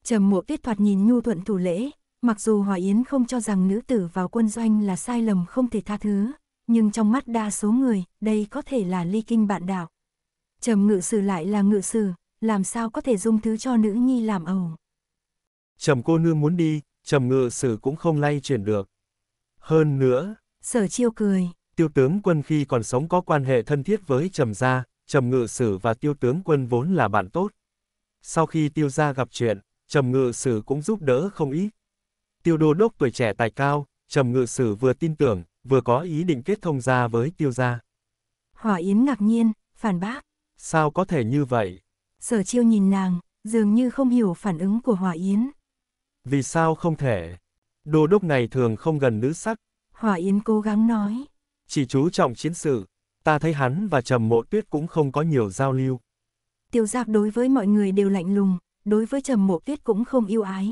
Trầm mộ tuyết thoạt nhìn nhu thuận thủ lễ, mặc dù Hòa Yến không cho rằng nữ tử vào quân doanh là sai lầm không thể tha thứ, nhưng trong mắt đa số người, đây có thể là ly kinh bạn đạo. Trầm ngự sử lại là ngự sử, làm sao có thể dung thứ cho nữ nhi làm ẩu. Trầm cô nương muốn đi, trầm ngự sử cũng không lay chuyển được. Hơn nữa, sở chiêu cười. Tiêu tướng quân khi còn sống có quan hệ thân thiết với trầm gia, trầm ngự sử và tiêu tướng quân vốn là bạn tốt. Sau khi tiêu gia gặp chuyện, trầm ngự sử cũng giúp đỡ không ít. Tiêu đô đốc tuổi trẻ tài cao, trầm ngự sử vừa tin tưởng, vừa có ý định kết thông gia với tiêu gia. Hỏa Yến ngạc nhiên, phản bác. Sao có thể như vậy? Sở chiêu nhìn nàng, dường như không hiểu phản ứng của Hỏa Yến. Vì sao không thể? Đô đốc này thường không gần nữ sắc. Hòa Yến cố gắng nói. Chỉ chú trọng chiến sự, ta thấy hắn và Trầm Mộ Tuyết cũng không có nhiều giao lưu. Tiêu Giáp đối với mọi người đều lạnh lùng, đối với Trầm Mộ Tuyết cũng không yêu ái.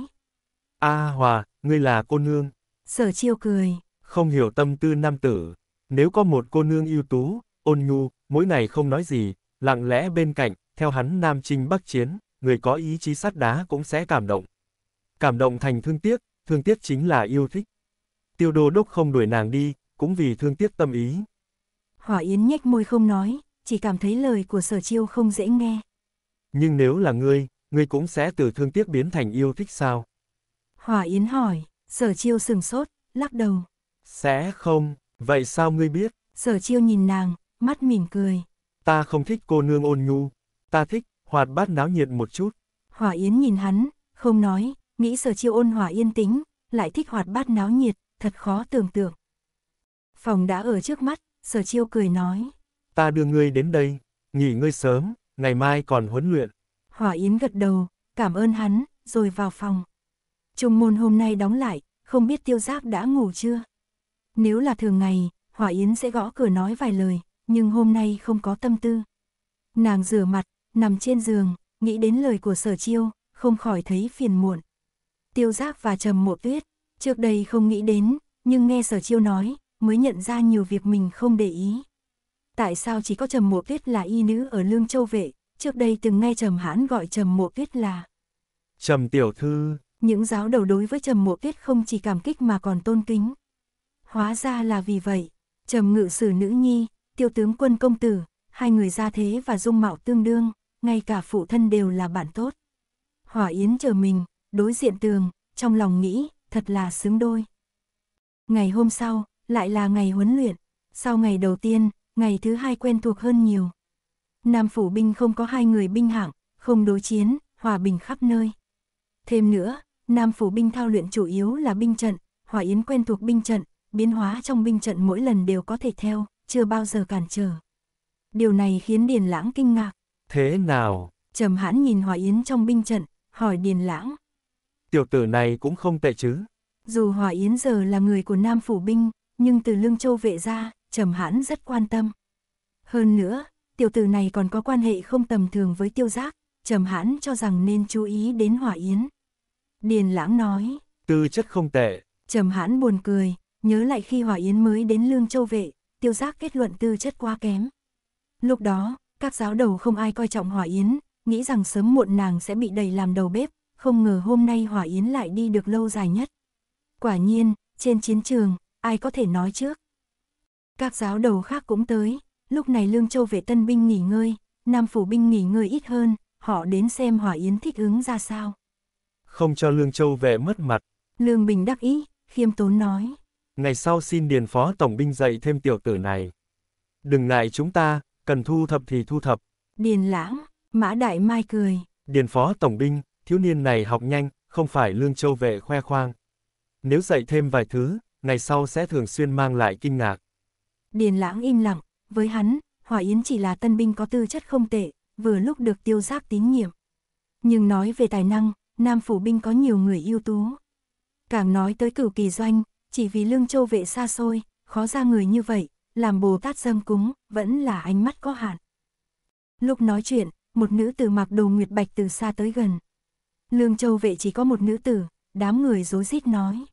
A à, Hòa, ngươi là cô nương. Sở Chiêu cười. Không hiểu tâm tư nam tử, nếu có một cô nương ưu tú, ôn nhu, mỗi ngày không nói gì, lặng lẽ bên cạnh, theo hắn nam chinh bắc chiến, người có ý chí sắt đá cũng sẽ cảm động. Cảm động thành thương tiếc, thương tiếc chính là yêu thích. Tiêu đô đốc không đuổi nàng đi, cũng vì thương tiếc tâm ý. Hỏa Yến nhếch môi không nói, chỉ cảm thấy lời của sở chiêu không dễ nghe. Nhưng nếu là ngươi, ngươi cũng sẽ từ thương tiếc biến thành yêu thích sao? Hỏa Yến hỏi, sở chiêu sừng sốt, lắc đầu. Sẽ không, vậy sao ngươi biết? Sở chiêu nhìn nàng, mắt mỉm cười. Ta không thích cô nương ôn nhu, ta thích, hoạt bát náo nhiệt một chút. Hỏa Yến nhìn hắn, không nói, nghĩ sở chiêu ôn hòa yên tĩnh, lại thích hoạt bát náo nhiệt, thật khó tưởng tượng. Phòng đã ở trước mắt, sở chiêu cười nói. Ta đưa ngươi đến đây, nghỉ ngơi sớm, ngày mai còn huấn luyện. Hỏa Yến gật đầu, cảm ơn hắn, rồi vào phòng. Trung môn hôm nay đóng lại, không biết tiêu giác đã ngủ chưa? Nếu là thường ngày, Hỏa Yến sẽ gõ cửa nói vài lời, nhưng hôm nay không có tâm tư. Nàng rửa mặt, nằm trên giường, nghĩ đến lời của sở chiêu, không khỏi thấy phiền muộn tiêu giác và trầm mộ tuyết. Trước đây không nghĩ đến, nhưng nghe sở chiêu nói, mới nhận ra nhiều việc mình không để ý. Tại sao chỉ có trầm mộ tuyết là y nữ ở Lương Châu Vệ, trước đây từng nghe trầm hãn gọi trầm mộ tuyết là... Trầm tiểu thư. Những giáo đầu đối với trầm mộ tuyết không chỉ cảm kích mà còn tôn kính. Hóa ra là vì vậy, trầm ngự sử nữ nhi, tiêu tướng quân công tử, hai người gia thế và dung mạo tương đương, ngay cả phụ thân đều là bạn tốt. Hỏa Yến chờ mình, đối diện tường, trong lòng nghĩ, thật là xứng đôi. Ngày hôm sau, lại là ngày huấn luyện. Sau ngày đầu tiên, ngày thứ hai quen thuộc hơn nhiều. Nam phủ binh không có hai người binh hạng, không đối chiến, hòa bình khắp nơi. Thêm nữa, Nam phủ binh thao luyện chủ yếu là binh trận, Hòa Yến quen thuộc binh trận, biến hóa trong binh trận mỗi lần đều có thể theo, chưa bao giờ cản trở. Điều này khiến Điền Lãng kinh ngạc. Thế nào? Trầm hãn nhìn Hòa Yến trong binh trận, hỏi Điền Lãng tiểu tử này cũng không tệ chứ. Dù Hòa Yến giờ là người của Nam Phủ Binh, nhưng từ Lương Châu vệ ra, Trầm Hãn rất quan tâm. Hơn nữa, tiểu tử này còn có quan hệ không tầm thường với tiêu giác, Trầm Hãn cho rằng nên chú ý đến Hòa Yến. Điền Lãng nói. Tư chất không tệ. Trầm Hãn buồn cười, nhớ lại khi Hòa Yến mới đến Lương Châu vệ, tiêu giác kết luận tư chất quá kém. Lúc đó, các giáo đầu không ai coi trọng Hòa Yến, nghĩ rằng sớm muộn nàng sẽ bị đầy làm đầu bếp, không ngờ hôm nay hỏa yến lại đi được lâu dài nhất. Quả nhiên, trên chiến trường, ai có thể nói trước. Các giáo đầu khác cũng tới, lúc này Lương Châu về tân binh nghỉ ngơi, Nam Phủ binh nghỉ ngơi ít hơn, họ đến xem hỏa yến thích ứng ra sao. Không cho Lương Châu về mất mặt. Lương Bình đắc ý, khiêm tốn nói. Ngày sau xin Điền Phó Tổng binh dạy thêm tiểu tử này. Đừng ngại chúng ta, cần thu thập thì thu thập. Điền Lãng, Mã Đại Mai cười. Điền Phó Tổng binh, thiếu niên này học nhanh, không phải lương châu vệ khoe khoang. Nếu dạy thêm vài thứ, ngày sau sẽ thường xuyên mang lại kinh ngạc. Điền lãng im lặng, với hắn, Hòa Yến chỉ là tân binh có tư chất không tệ, vừa lúc được tiêu giác tín nhiệm. Nhưng nói về tài năng, Nam Phủ Binh có nhiều người ưu tú. Càng nói tới cửu kỳ doanh, chỉ vì lương châu vệ xa xôi, khó ra người như vậy, làm Bồ Tát dâng cúng, vẫn là ánh mắt có hạn. Lúc nói chuyện, một nữ tử mặc đồ nguyệt bạch từ xa tới gần, Lương Châu vệ chỉ có một nữ tử, đám người rối rít nói.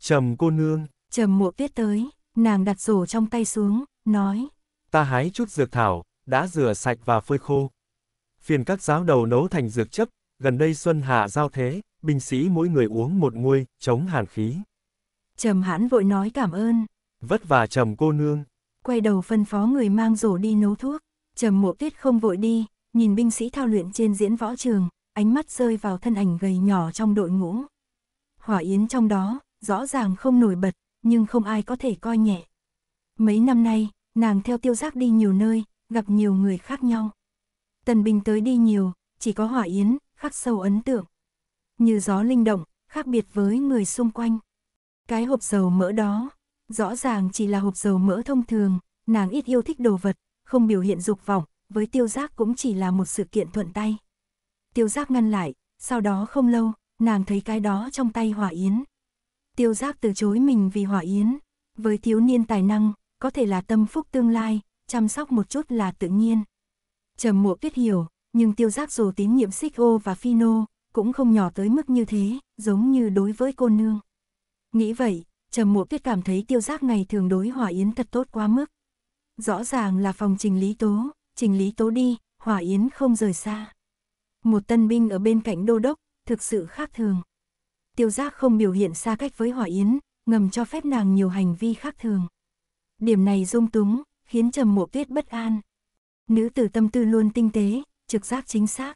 Trầm cô nương. Trầm Mộ tuyết tới, nàng đặt rổ trong tay xuống, nói. Ta hái chút dược thảo, đã rửa sạch và phơi khô. Phiền các giáo đầu nấu thành dược chấp, gần đây xuân hạ giao thế, binh sĩ mỗi người uống một nguôi, chống hàn khí. Trầm hãn vội nói cảm ơn. Vất vả trầm cô nương. Quay đầu phân phó người mang rổ đi nấu thuốc. Trầm mộ tuyết không vội đi, nhìn binh sĩ thao luyện trên diễn võ trường, ánh mắt rơi vào thân ảnh gầy nhỏ trong đội ngũ. Hỏa Yến trong đó, rõ ràng không nổi bật, nhưng không ai có thể coi nhẹ. Mấy năm nay, nàng theo tiêu giác đi nhiều nơi, gặp nhiều người khác nhau. Tần Bình tới đi nhiều, chỉ có Hỏa Yến, khắc sâu ấn tượng. Như gió linh động, khác biệt với người xung quanh. Cái hộp dầu mỡ đó, rõ ràng chỉ là hộp dầu mỡ thông thường, nàng ít yêu thích đồ vật, không biểu hiện dục vọng, với tiêu giác cũng chỉ là một sự kiện thuận tay tiêu giác ngăn lại, sau đó không lâu, nàng thấy cái đó trong tay hỏa yến. Tiêu giác từ chối mình vì hỏa yến, với thiếu niên tài năng, có thể là tâm phúc tương lai, chăm sóc một chút là tự nhiên. Trầm mộ Tuyết hiểu, nhưng tiêu giác dù tín nhiệm xích ô và phi nô, cũng không nhỏ tới mức như thế, giống như đối với cô nương. Nghĩ vậy, trầm mộ Tuyết cảm thấy tiêu giác ngày thường đối hỏa yến thật tốt quá mức. Rõ ràng là phòng trình lý tố, trình lý tố đi, hỏa yến không rời xa. Một tân binh ở bên cạnh đô đốc, thực sự khác thường. Tiêu giác không biểu hiện xa cách với Hỏa Yến, ngầm cho phép nàng nhiều hành vi khác thường. Điểm này dung túng, khiến trầm mộ tuyết bất an. Nữ tử tâm tư luôn tinh tế, trực giác chính xác.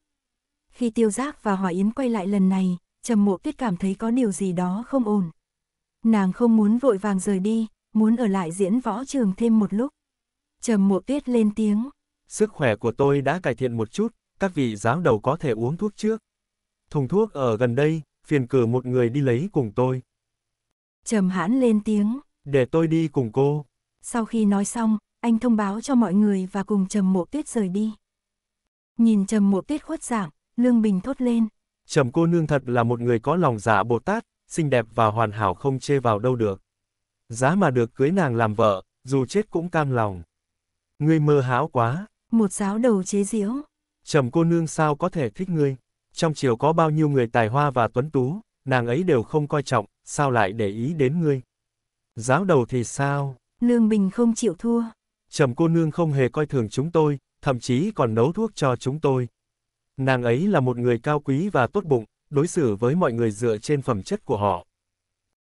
Khi tiêu giác và Hỏa Yến quay lại lần này, trầm mộ tuyết cảm thấy có điều gì đó không ổn. Nàng không muốn vội vàng rời đi, muốn ở lại diễn võ trường thêm một lúc. Trầm mộ tuyết lên tiếng. Sức khỏe của tôi đã cải thiện một chút, các vị giáo đầu có thể uống thuốc trước. Thùng thuốc ở gần đây, phiền cử một người đi lấy cùng tôi. Trầm hãn lên tiếng. Để tôi đi cùng cô. Sau khi nói xong, anh thông báo cho mọi người và cùng Trầm Mộ Tuyết rời đi. Nhìn Trầm Mộ Tuyết khuất dạng, Lương Bình thốt lên. Trầm cô nương thật là một người có lòng giả dạ Bồ Tát, xinh đẹp và hoàn hảo không chê vào đâu được. Giá mà được cưới nàng làm vợ, dù chết cũng cam lòng. Ngươi mơ háo quá. Một giáo đầu chế diễu Trầm cô nương sao có thể thích ngươi? Trong triều có bao nhiêu người tài hoa và tuấn tú, nàng ấy đều không coi trọng, sao lại để ý đến ngươi? Giáo đầu thì sao? Lương Bình không chịu thua. Trầm cô nương không hề coi thường chúng tôi, thậm chí còn nấu thuốc cho chúng tôi. Nàng ấy là một người cao quý và tốt bụng, đối xử với mọi người dựa trên phẩm chất của họ.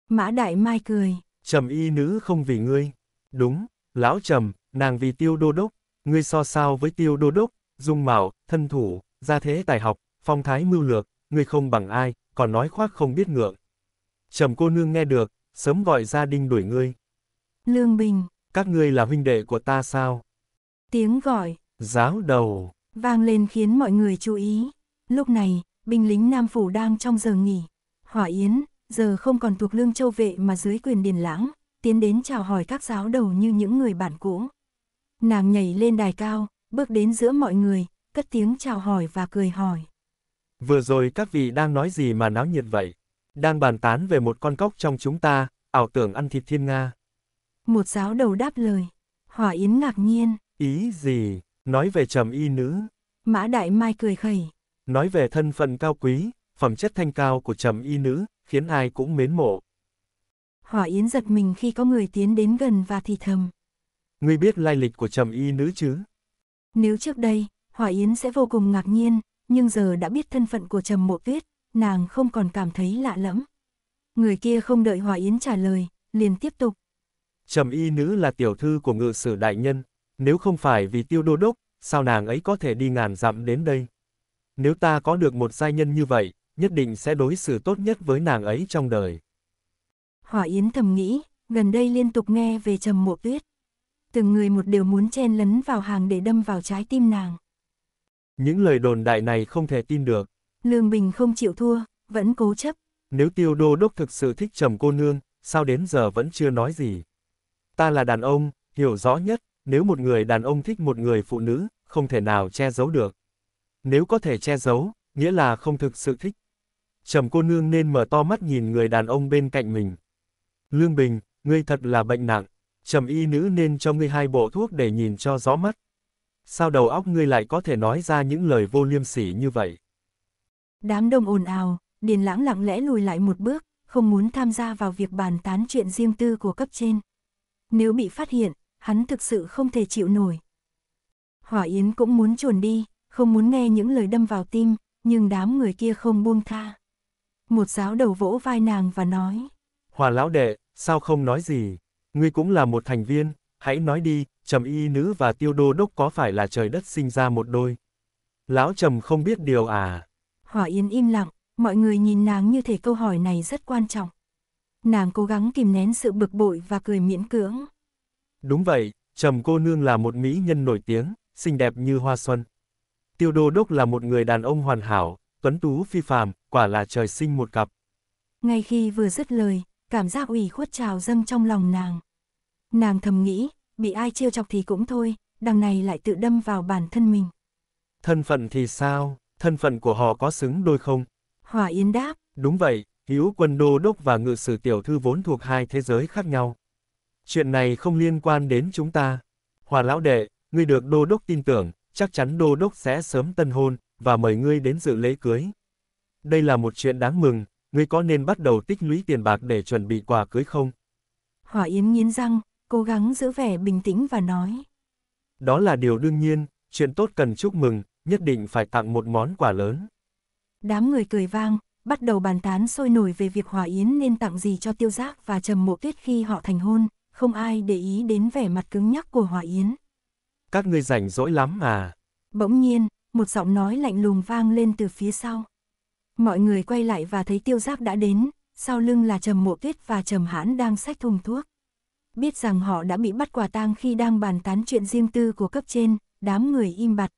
Mã Đại Mai cười. Trầm y nữ không vì ngươi. Đúng, lão trầm, nàng vì tiêu đô đốc, ngươi so sao với tiêu đô đốc, dung mạo, thân thủ, gia thế tài học, phong thái mưu lược, người không bằng ai, còn nói khoác không biết ngượng. Trầm cô nương nghe được, sớm gọi gia đình đuổi ngươi. Lương Bình. Các ngươi là huynh đệ của ta sao? Tiếng gọi. Giáo đầu. Vang lên khiến mọi người chú ý. Lúc này, binh lính Nam Phủ đang trong giờ nghỉ. Hỏa Yến, giờ không còn thuộc lương châu vệ mà dưới quyền điền lãng, tiến đến chào hỏi các giáo đầu như những người bạn cũ. Nàng nhảy lên đài cao, bước đến giữa mọi người, cất tiếng chào hỏi và cười hỏi. Vừa rồi các vị đang nói gì mà náo nhiệt vậy? Đang bàn tán về một con cóc trong chúng ta, ảo tưởng ăn thịt thiên Nga. Một giáo đầu đáp lời. Hỏa Yến ngạc nhiên. Ý gì? Nói về trầm y nữ. Mã Đại Mai cười khẩy. Nói về thân phận cao quý, phẩm chất thanh cao của trầm y nữ, khiến ai cũng mến mộ. Hỏa Yến giật mình khi có người tiến đến gần và thì thầm. Ngươi biết lai lịch của trầm y nữ chứ? Nếu trước đây, Hỏa Yến sẽ vô cùng ngạc nhiên, nhưng giờ đã biết thân phận của Trầm Mộ Tuyết, nàng không còn cảm thấy lạ lẫm. Người kia không đợi Hỏa Yến trả lời, liền tiếp tục. Trầm y nữ là tiểu thư của ngự sử đại nhân, nếu không phải vì tiêu đô đốc, sao nàng ấy có thể đi ngàn dặm đến đây? Nếu ta có được một giai nhân như vậy, nhất định sẽ đối xử tốt nhất với nàng ấy trong đời. Hỏa Yến thầm nghĩ, gần đây liên tục nghe về Trầm Mộ Tuyết từng người một đều muốn chen lấn vào hàng để đâm vào trái tim nàng. Những lời đồn đại này không thể tin được. Lương Bình không chịu thua, vẫn cố chấp. Nếu tiêu đô đốc thực sự thích trầm cô nương, sao đến giờ vẫn chưa nói gì? Ta là đàn ông, hiểu rõ nhất, nếu một người đàn ông thích một người phụ nữ, không thể nào che giấu được. Nếu có thể che giấu, nghĩa là không thực sự thích. Trầm cô nương nên mở to mắt nhìn người đàn ông bên cạnh mình. Lương Bình, ngươi thật là bệnh nặng trầm y nữ nên cho ngươi hai bộ thuốc để nhìn cho rõ mắt. Sao đầu óc ngươi lại có thể nói ra những lời vô liêm sỉ như vậy? Đám đông ồn ào, Điền Lãng lặng lẽ lùi lại một bước, không muốn tham gia vào việc bàn tán chuyện riêng tư của cấp trên. Nếu bị phát hiện, hắn thực sự không thể chịu nổi. Hỏa Yến cũng muốn chuồn đi, không muốn nghe những lời đâm vào tim, nhưng đám người kia không buông tha. Một giáo đầu vỗ vai nàng và nói. Hòa lão đệ, sao không nói gì? Ngươi cũng là một thành viên, hãy nói đi, trầm y nữ và tiêu đô đốc có phải là trời đất sinh ra một đôi? Lão trầm không biết điều à? Hỏa Yến im lặng, mọi người nhìn nàng như thể câu hỏi này rất quan trọng. Nàng cố gắng kìm nén sự bực bội và cười miễn cưỡng. Đúng vậy, trầm cô nương là một mỹ nhân nổi tiếng, xinh đẹp như hoa xuân. Tiêu đô đốc là một người đàn ông hoàn hảo, tuấn tú phi phàm, quả là trời sinh một cặp. Ngay khi vừa dứt lời, cảm giác ủy khuất trào dâng trong lòng nàng. Nàng thầm nghĩ, bị ai trêu chọc thì cũng thôi, đằng này lại tự đâm vào bản thân mình. Thân phận thì sao, thân phận của họ có xứng đôi không? Hòa Yến đáp. Đúng vậy, Hiếu quân đô đốc và ngự sử tiểu thư vốn thuộc hai thế giới khác nhau. Chuyện này không liên quan đến chúng ta. Hòa lão đệ, ngươi được đô đốc tin tưởng, chắc chắn đô đốc sẽ sớm tân hôn, và mời ngươi đến dự lễ cưới. Đây là một chuyện đáng mừng, ngươi có nên bắt đầu tích lũy tiền bạc để chuẩn bị quà cưới không? hòa Yến nghiến răng, cố gắng giữ vẻ bình tĩnh và nói. Đó là điều đương nhiên, chuyện tốt cần chúc mừng, nhất định phải tặng một món quà lớn. Đám người cười vang, bắt đầu bàn tán sôi nổi về việc Hòa Yến nên tặng gì cho Tiêu Giác và Trầm Mộ Tuyết khi họ thành hôn, không ai để ý đến vẻ mặt cứng nhắc của Hòa Yến. Các ngươi rảnh rỗi lắm à? Bỗng nhiên, một giọng nói lạnh lùng vang lên từ phía sau. Mọi người quay lại và thấy Tiêu Giác đã đến, sau lưng là Trầm Mộ Tuyết và Trầm Hãn đang xách thùng thuốc biết rằng họ đã bị bắt quả tang khi đang bàn tán chuyện riêng tư của cấp trên, đám người im bặt.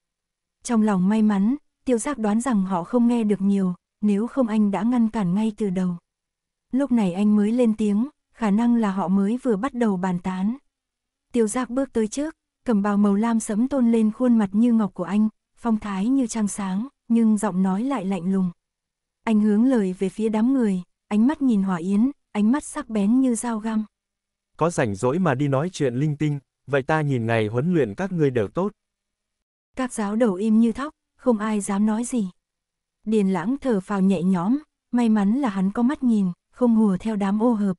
Trong lòng may mắn, tiêu giác đoán rằng họ không nghe được nhiều, nếu không anh đã ngăn cản ngay từ đầu. Lúc này anh mới lên tiếng, khả năng là họ mới vừa bắt đầu bàn tán. Tiêu giác bước tới trước, cầm bào màu lam sẫm tôn lên khuôn mặt như ngọc của anh, phong thái như trang sáng, nhưng giọng nói lại lạnh lùng. Anh hướng lời về phía đám người, ánh mắt nhìn hỏa yến, ánh mắt sắc bén như dao găm có rảnh rỗi mà đi nói chuyện linh tinh, vậy ta nhìn ngày huấn luyện các ngươi đều tốt. Các giáo đầu im như thóc, không ai dám nói gì. Điền lãng thở phào nhẹ nhõm, may mắn là hắn có mắt nhìn, không hùa theo đám ô hợp.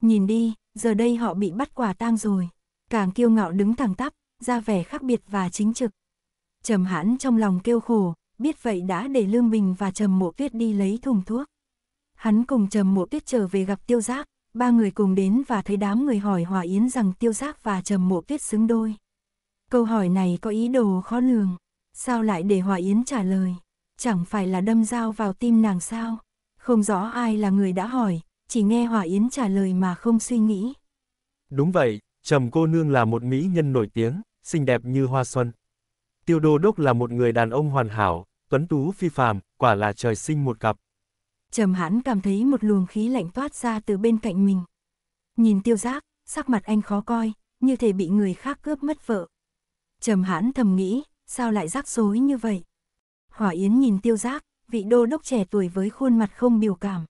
Nhìn đi, giờ đây họ bị bắt quả tang rồi. Càng kiêu ngạo đứng thẳng tắp, ra vẻ khác biệt và chính trực. Trầm hãn trong lòng kêu khổ, biết vậy đã để Lương Bình và Trầm Mộ Tuyết đi lấy thùng thuốc. Hắn cùng Trầm Mộ Tuyết trở về gặp tiêu giác, Ba người cùng đến và thấy đám người hỏi Hòa Yến rằng tiêu giác và trầm mộ tuyết xứng đôi. Câu hỏi này có ý đồ khó lường. Sao lại để Hòa Yến trả lời? Chẳng phải là đâm dao vào tim nàng sao? Không rõ ai là người đã hỏi, chỉ nghe Hòa Yến trả lời mà không suy nghĩ. Đúng vậy, Trầm cô nương là một mỹ nhân nổi tiếng, xinh đẹp như hoa xuân. Tiêu Đô Đốc là một người đàn ông hoàn hảo, tuấn tú phi phàm, quả là trời sinh một cặp trầm hãn cảm thấy một luồng khí lạnh toát ra từ bên cạnh mình. Nhìn tiêu giác, sắc mặt anh khó coi, như thể bị người khác cướp mất vợ. Trầm hãn thầm nghĩ, sao lại rắc rối như vậy? Hỏa Yến nhìn tiêu giác, vị đô đốc trẻ tuổi với khuôn mặt không biểu cảm.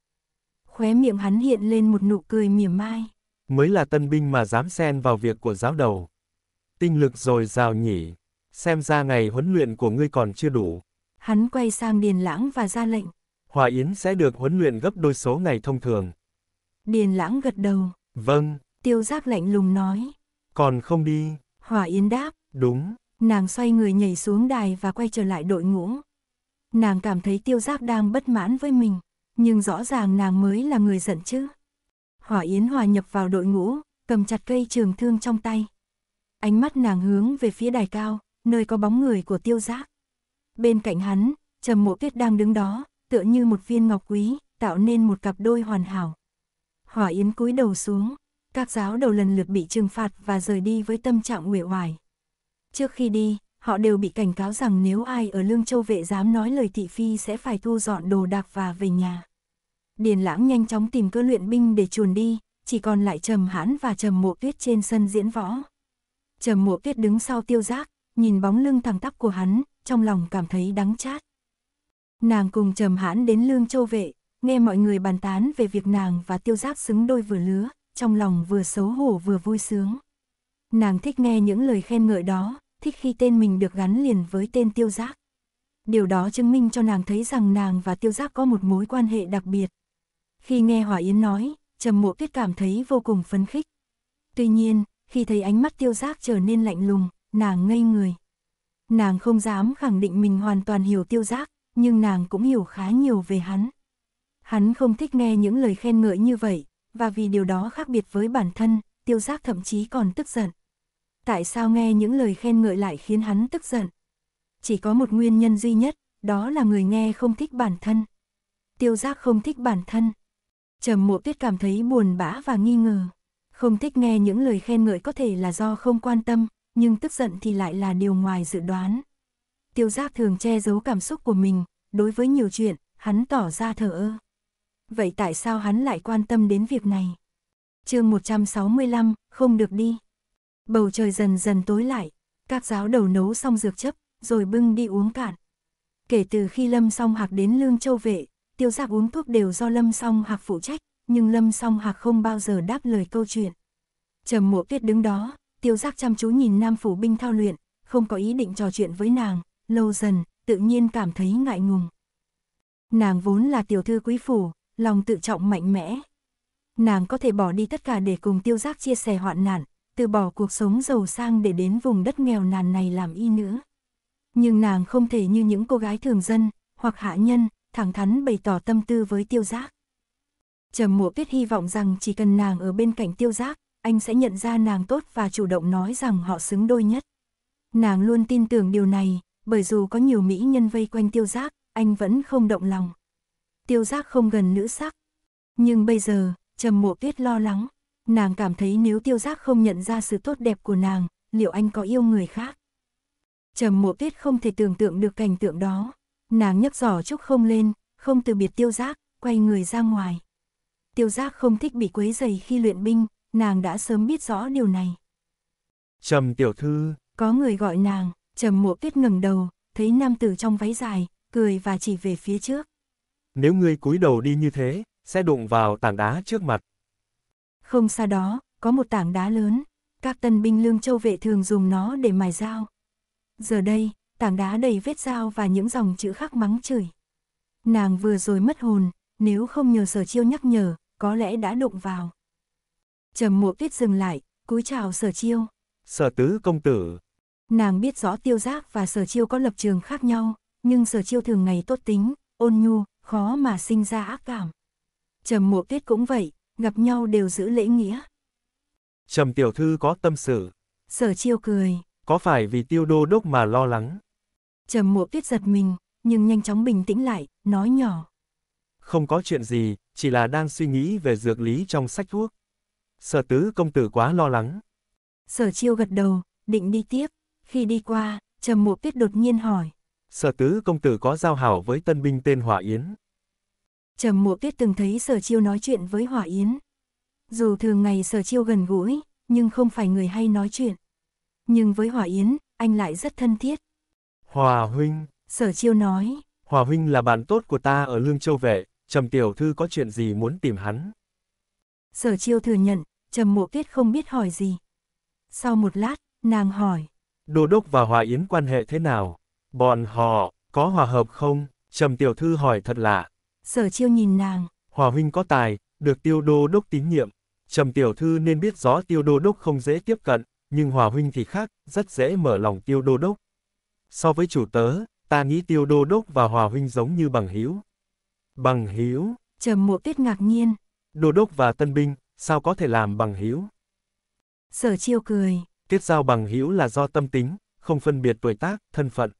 Khóe miệng hắn hiện lên một nụ cười mỉa mai. Mới là tân binh mà dám xen vào việc của giáo đầu. Tinh lực rồi rào nhỉ, xem ra ngày huấn luyện của ngươi còn chưa đủ. Hắn quay sang Điền Lãng và ra lệnh. Hòa Yến sẽ được huấn luyện gấp đôi số ngày thông thường. Điền lãng gật đầu. Vâng. Tiêu giác lạnh lùng nói. Còn không đi. Hòa Yến đáp. Đúng. Nàng xoay người nhảy xuống đài và quay trở lại đội ngũ. Nàng cảm thấy tiêu giác đang bất mãn với mình, nhưng rõ ràng nàng mới là người giận chứ. Hỏa Yến hòa nhập vào đội ngũ, cầm chặt cây trường thương trong tay. Ánh mắt nàng hướng về phía đài cao, nơi có bóng người của tiêu giác. Bên cạnh hắn, Trầm Mộ Tuyết đang đứng đó, tựa như một viên ngọc quý, tạo nên một cặp đôi hoàn hảo. Hỏa Yến cúi đầu xuống, các giáo đầu lần lượt bị trừng phạt và rời đi với tâm trạng uể oải. Trước khi đi, họ đều bị cảnh cáo rằng nếu ai ở Lương Châu vệ dám nói lời thị phi sẽ phải thu dọn đồ đạc và về nhà. Điền Lãng nhanh chóng tìm cơ luyện binh để chuồn đi, chỉ còn lại Trầm Hãn và Trầm Mộ Tuyết trên sân diễn võ. Trầm Mộ Tuyết đứng sau Tiêu Giác, nhìn bóng lưng thẳng tắp của hắn, trong lòng cảm thấy đắng chát. Nàng cùng trầm hãn đến Lương Châu Vệ, nghe mọi người bàn tán về việc nàng và tiêu giác xứng đôi vừa lứa, trong lòng vừa xấu hổ vừa vui sướng. Nàng thích nghe những lời khen ngợi đó, thích khi tên mình được gắn liền với tên tiêu giác. Điều đó chứng minh cho nàng thấy rằng nàng và tiêu giác có một mối quan hệ đặc biệt. Khi nghe Hòa Yến nói, Trầm Mộ Tuyết cảm thấy vô cùng phấn khích. Tuy nhiên, khi thấy ánh mắt tiêu giác trở nên lạnh lùng, nàng ngây người. Nàng không dám khẳng định mình hoàn toàn hiểu tiêu giác, nhưng nàng cũng hiểu khá nhiều về hắn. Hắn không thích nghe những lời khen ngợi như vậy, và vì điều đó khác biệt với bản thân, tiêu giác thậm chí còn tức giận. Tại sao nghe những lời khen ngợi lại khiến hắn tức giận? Chỉ có một nguyên nhân duy nhất, đó là người nghe không thích bản thân. Tiêu giác không thích bản thân. Trầm mộ tuyết cảm thấy buồn bã và nghi ngờ. Không thích nghe những lời khen ngợi có thể là do không quan tâm, nhưng tức giận thì lại là điều ngoài dự đoán tiêu giác thường che giấu cảm xúc của mình, đối với nhiều chuyện, hắn tỏ ra thờ ơ. Vậy tại sao hắn lại quan tâm đến việc này? chương 165, không được đi. Bầu trời dần dần tối lại, các giáo đầu nấu xong dược chấp, rồi bưng đi uống cạn. Kể từ khi Lâm Song Hạc đến Lương Châu Vệ, tiêu giác uống thuốc đều do Lâm Song Hạc phụ trách, nhưng Lâm Song Hạc không bao giờ đáp lời câu chuyện. Trầm mộ tuyết đứng đó, tiêu giác chăm chú nhìn nam phủ binh thao luyện, không có ý định trò chuyện với nàng, lâu dần, tự nhiên cảm thấy ngại ngùng. Nàng vốn là tiểu thư quý phủ, lòng tự trọng mạnh mẽ. Nàng có thể bỏ đi tất cả để cùng tiêu giác chia sẻ hoạn nạn, từ bỏ cuộc sống giàu sang để đến vùng đất nghèo nàn này làm y nữ Nhưng nàng không thể như những cô gái thường dân, hoặc hạ nhân, thẳng thắn bày tỏ tâm tư với tiêu giác. Trầm mộ tuyết hy vọng rằng chỉ cần nàng ở bên cạnh tiêu giác, anh sẽ nhận ra nàng tốt và chủ động nói rằng họ xứng đôi nhất. Nàng luôn tin tưởng điều này, bởi dù có nhiều mỹ nhân vây quanh tiêu giác, anh vẫn không động lòng. Tiêu giác không gần nữ sắc. Nhưng bây giờ, Trầm Mộ Tuyết lo lắng, nàng cảm thấy nếu tiêu giác không nhận ra sự tốt đẹp của nàng, liệu anh có yêu người khác? Trầm Mộ Tuyết không thể tưởng tượng được cảnh tượng đó. Nàng nhấc giỏ trúc không lên, không từ biệt tiêu giác, quay người ra ngoài. Tiêu giác không thích bị quấy dày khi luyện binh, nàng đã sớm biết rõ điều này. Trầm tiểu thư. Có người gọi nàng. Trầm mộ tuyết ngẩng đầu, thấy nam tử trong váy dài, cười và chỉ về phía trước. Nếu ngươi cúi đầu đi như thế, sẽ đụng vào tảng đá trước mặt. Không xa đó, có một tảng đá lớn, các tân binh lương châu vệ thường dùng nó để mài dao. Giờ đây, tảng đá đầy vết dao và những dòng chữ khắc mắng chửi. Nàng vừa rồi mất hồn, nếu không nhờ sở chiêu nhắc nhở, có lẽ đã đụng vào. Trầm mộ tuyết dừng lại, cúi chào sở chiêu. Sở tứ công tử, Nàng biết rõ tiêu giác và sở chiêu có lập trường khác nhau, nhưng sở chiêu thường ngày tốt tính, ôn nhu, khó mà sinh ra ác cảm. Trầm mộ tuyết cũng vậy, gặp nhau đều giữ lễ nghĩa. Trầm tiểu thư có tâm sự. Sở chiêu cười. Có phải vì tiêu đô đốc mà lo lắng? Trầm mộ tuyết giật mình, nhưng nhanh chóng bình tĩnh lại, nói nhỏ. Không có chuyện gì, chỉ là đang suy nghĩ về dược lý trong sách thuốc. Sở tứ công tử quá lo lắng. Sở chiêu gật đầu, định đi tiếp. Khi đi qua, Trầm Mộ Tuyết đột nhiên hỏi. Sở tứ công tử có giao hảo với tân binh tên Hỏa Yến. Trầm Mộ Tuyết từng thấy Sở Chiêu nói chuyện với Hỏa Yến. Dù thường ngày Sở Chiêu gần gũi, nhưng không phải người hay nói chuyện. Nhưng với Hỏa Yến, anh lại rất thân thiết. Hòa huynh. Sở Chiêu nói. Hòa huynh là bạn tốt của ta ở Lương Châu Vệ, Trầm Tiểu Thư có chuyện gì muốn tìm hắn. Sở Chiêu thừa nhận, Trầm Mộ Tuyết không biết hỏi gì. Sau một lát, nàng hỏi, Đô Đốc và Hòa Yến quan hệ thế nào? Bọn họ, có hòa hợp không? Trầm Tiểu Thư hỏi thật lạ. Sở chiêu nhìn nàng. Hòa Huynh có tài, được Tiêu Đô Đốc tín nhiệm. Trầm Tiểu Thư nên biết rõ Tiêu Đô Đốc không dễ tiếp cận, nhưng Hòa Huynh thì khác, rất dễ mở lòng Tiêu Đô Đốc. So với chủ tớ, ta nghĩ Tiêu Đô Đốc và Hòa Huynh giống như bằng hữu. Bằng hữu? Trầm Mộ Tuyết ngạc nhiên. Đô Đốc và Tân Binh, sao có thể làm bằng hữu? Sở chiêu cười. Kết giao bằng hữu là do tâm tính, không phân biệt tuổi tác, thân phận.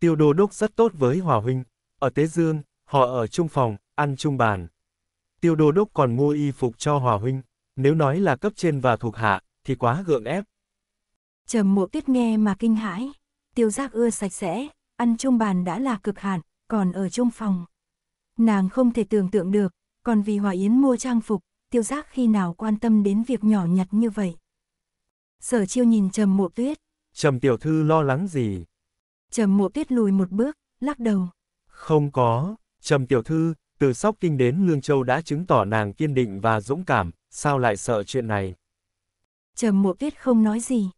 Tiêu Đô Đốc rất tốt với Hòa Huynh. Ở Tế Dương, họ ở chung phòng, ăn chung bàn. Tiêu Đô Đốc còn mua y phục cho Hòa Huynh. Nếu nói là cấp trên và thuộc hạ, thì quá gượng ép. Trầm mộ tuyết nghe mà kinh hãi. Tiêu giác ưa sạch sẽ, ăn chung bàn đã là cực hạn, còn ở chung phòng. Nàng không thể tưởng tượng được, còn vì Hòa Yến mua trang phục, tiêu giác khi nào quan tâm đến việc nhỏ nhặt như vậy. Sở chiêu nhìn Trầm Mộ Tuyết. Trầm tiểu thư lo lắng gì? Trầm Mộ Tuyết lùi một bước, lắc đầu. Không có, Trầm tiểu thư, từ Sóc Kinh đến Lương Châu đã chứng tỏ nàng kiên định và dũng cảm, sao lại sợ chuyện này? Trầm Mộ Tuyết không nói gì.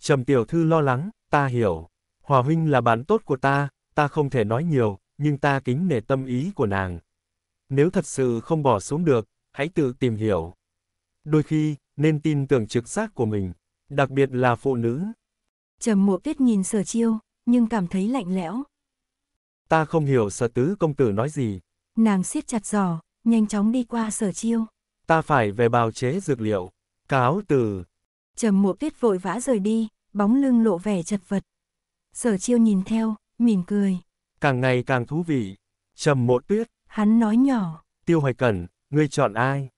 Trầm tiểu thư lo lắng, ta hiểu. Hòa huynh là bạn tốt của ta, ta không thể nói nhiều, nhưng ta kính nể tâm ý của nàng. Nếu thật sự không bỏ xuống được, hãy tự tìm hiểu. Đôi khi, nên tin tưởng trực giác của mình đặc biệt là phụ nữ. Trầm mộ tuyết nhìn sở chiêu, nhưng cảm thấy lạnh lẽo. Ta không hiểu sở tứ công tử nói gì. Nàng siết chặt giò, nhanh chóng đi qua sở chiêu. Ta phải về bào chế dược liệu. Cáo từ. Trầm mộ tuyết vội vã rời đi, bóng lưng lộ vẻ chật vật. Sở chiêu nhìn theo, mỉm cười. Càng ngày càng thú vị. Trầm mộ tuyết. Hắn nói nhỏ. Tiêu hoài cẩn, ngươi chọn ai?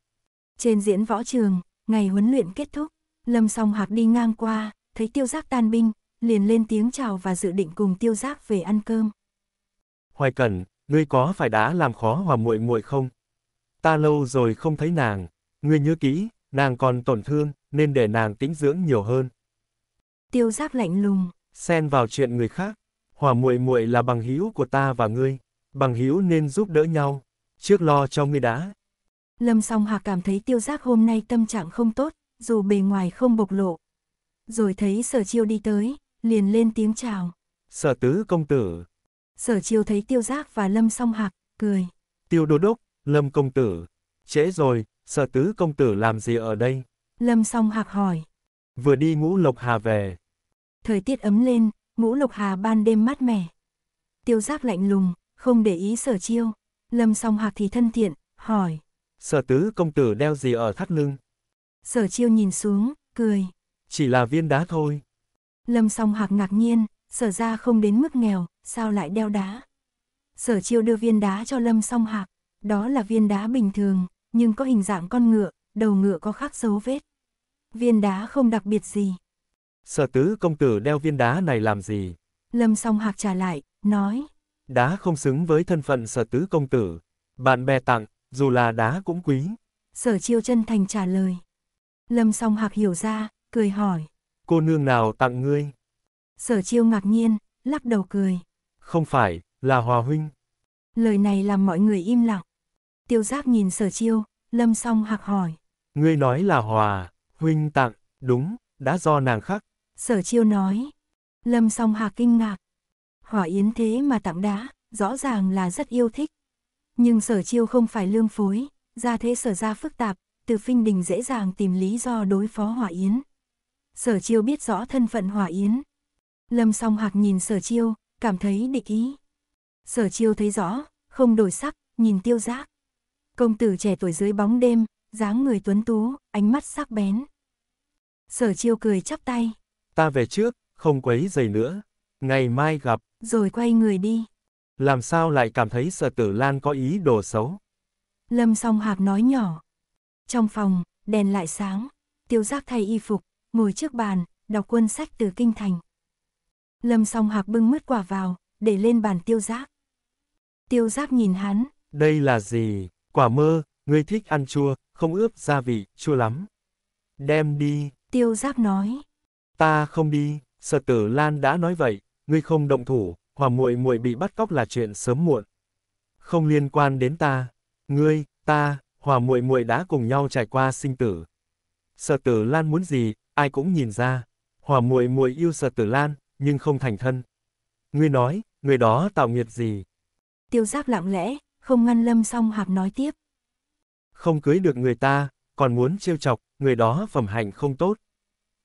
Trên diễn võ trường, ngày huấn luyện kết thúc. Lâm song hạc đi ngang qua, thấy tiêu giác tan binh, liền lên tiếng chào và dự định cùng tiêu giác về ăn cơm. Hoài Cẩn, ngươi có phải đã làm khó hòa muội muội không? Ta lâu rồi không thấy nàng, ngươi nhớ kỹ, nàng còn tổn thương, nên để nàng tĩnh dưỡng nhiều hơn. Tiêu giác lạnh lùng. Xen vào chuyện người khác, hòa muội muội là bằng hữu của ta và ngươi, bằng hữu nên giúp đỡ nhau, trước lo cho ngươi đã. Lâm song hạc cảm thấy tiêu giác hôm nay tâm trạng không tốt, dù bề ngoài không bộc lộ. Rồi thấy sở chiêu đi tới, liền lên tiếng chào. Sở tứ công tử. Sở chiêu thấy tiêu giác và lâm song hạc, cười. Tiêu đô đốc, lâm công tử. Trễ rồi, sở tứ công tử làm gì ở đây? Lâm song hạc hỏi. Vừa đi ngũ lộc hà về. Thời tiết ấm lên, ngũ lộc hà ban đêm mát mẻ. Tiêu giác lạnh lùng, không để ý sở chiêu. Lâm song hạc thì thân thiện, hỏi. Sở tứ công tử đeo gì ở thắt lưng? Sở chiêu nhìn xuống, cười. Chỉ là viên đá thôi. Lâm song hạc ngạc nhiên, sở ra không đến mức nghèo, sao lại đeo đá. Sở chiêu đưa viên đá cho lâm song hạc, đó là viên đá bình thường, nhưng có hình dạng con ngựa, đầu ngựa có khắc dấu vết. Viên đá không đặc biệt gì. Sở tứ công tử đeo viên đá này làm gì? Lâm song hạc trả lại, nói. Đá không xứng với thân phận sở tứ công tử. Bạn bè tặng, dù là đá cũng quý. Sở chiêu chân thành trả lời. Lâm song hạc hiểu ra, cười hỏi. Cô nương nào tặng ngươi? Sở chiêu ngạc nhiên, lắc đầu cười. Không phải, là Hòa Huynh. Lời này làm mọi người im lặng. Tiêu giác nhìn sở chiêu, lâm song hạc hỏi. Ngươi nói là Hòa, Huynh tặng, đúng, đã do nàng khắc. Sở chiêu nói. Lâm song hạc kinh ngạc. Hỏa yến thế mà tặng đá, rõ ràng là rất yêu thích. Nhưng sở chiêu không phải lương phối, ra thế sở ra phức tạp, từ Phinh Đình dễ dàng tìm lý do đối phó Hỏa Yến. Sở Chiêu biết rõ thân phận Hỏa Yến. Lâm song hạc nhìn Sở Chiêu, cảm thấy địch ý. Sở Chiêu thấy rõ, không đổi sắc, nhìn tiêu giác. Công tử trẻ tuổi dưới bóng đêm, dáng người tuấn tú, ánh mắt sắc bén. Sở Chiêu cười chắp tay. Ta về trước, không quấy giày nữa. Ngày mai gặp. Rồi quay người đi. Làm sao lại cảm thấy sở tử Lan có ý đồ xấu? Lâm song hạc nói nhỏ. Trong phòng, đèn lại sáng, tiêu giác thay y phục, ngồi trước bàn, đọc quân sách từ kinh thành. Lâm song hạc bưng mứt quả vào, để lên bàn tiêu giác. Tiêu giác nhìn hắn. Đây là gì? Quả mơ, ngươi thích ăn chua, không ướp gia vị, chua lắm. Đem đi. Tiêu giác nói. Ta không đi, sở tử Lan đã nói vậy, ngươi không động thủ, hòa muội muội bị bắt cóc là chuyện sớm muộn. Không liên quan đến ta. Ngươi, ta, Hòa muội muội đã cùng nhau trải qua sinh tử. Sở Tử Lan muốn gì, ai cũng nhìn ra. Hòa muội muội yêu Sở Tử Lan, nhưng không thành thân. Ngươi nói, người đó tạo nghiệp gì? Tiêu Giáp lặng lẽ, không ngăn Lâm Song hạp nói tiếp. Không cưới được người ta, còn muốn trêu chọc, người đó phẩm hạnh không tốt.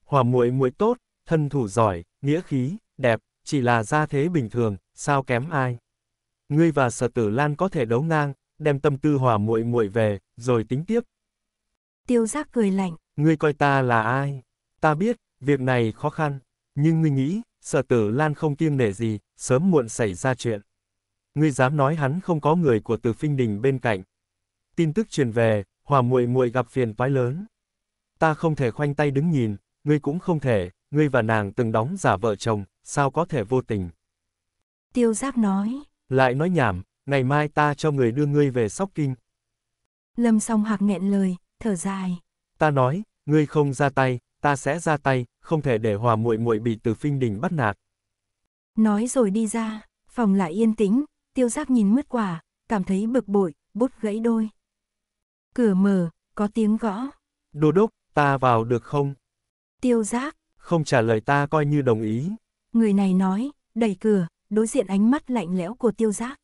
Hòa muội muội tốt, thân thủ giỏi, nghĩa khí, đẹp, chỉ là gia thế bình thường, sao kém ai? Ngươi và Sở Tử Lan có thể đấu ngang, đem tâm tư hòa muội muội về, rồi tính tiếp. Tiêu giác cười lạnh. Ngươi coi ta là ai? Ta biết, việc này khó khăn, nhưng ngươi nghĩ, sở tử Lan không kiêng nể gì, sớm muộn xảy ra chuyện. Ngươi dám nói hắn không có người của từ phinh đình bên cạnh. Tin tức truyền về, hòa muội muội gặp phiền toái lớn. Ta không thể khoanh tay đứng nhìn, ngươi cũng không thể, ngươi và nàng từng đóng giả vợ chồng, sao có thể vô tình. Tiêu giác nói. Lại nói nhảm, ngày mai ta cho người đưa ngươi về sóc kinh. Lâm song hạc nghẹn lời, thở dài. Ta nói, ngươi không ra tay, ta sẽ ra tay, không thể để hòa muội muội bị từ phinh đình bắt nạt. Nói rồi đi ra, phòng lại yên tĩnh, tiêu giác nhìn mứt quả, cảm thấy bực bội, bút gãy đôi. Cửa mở, có tiếng gõ. đồ đốc, ta vào được không? Tiêu giác. Không trả lời ta coi như đồng ý. Người này nói, đẩy cửa, đối diện ánh mắt lạnh lẽo của tiêu giác.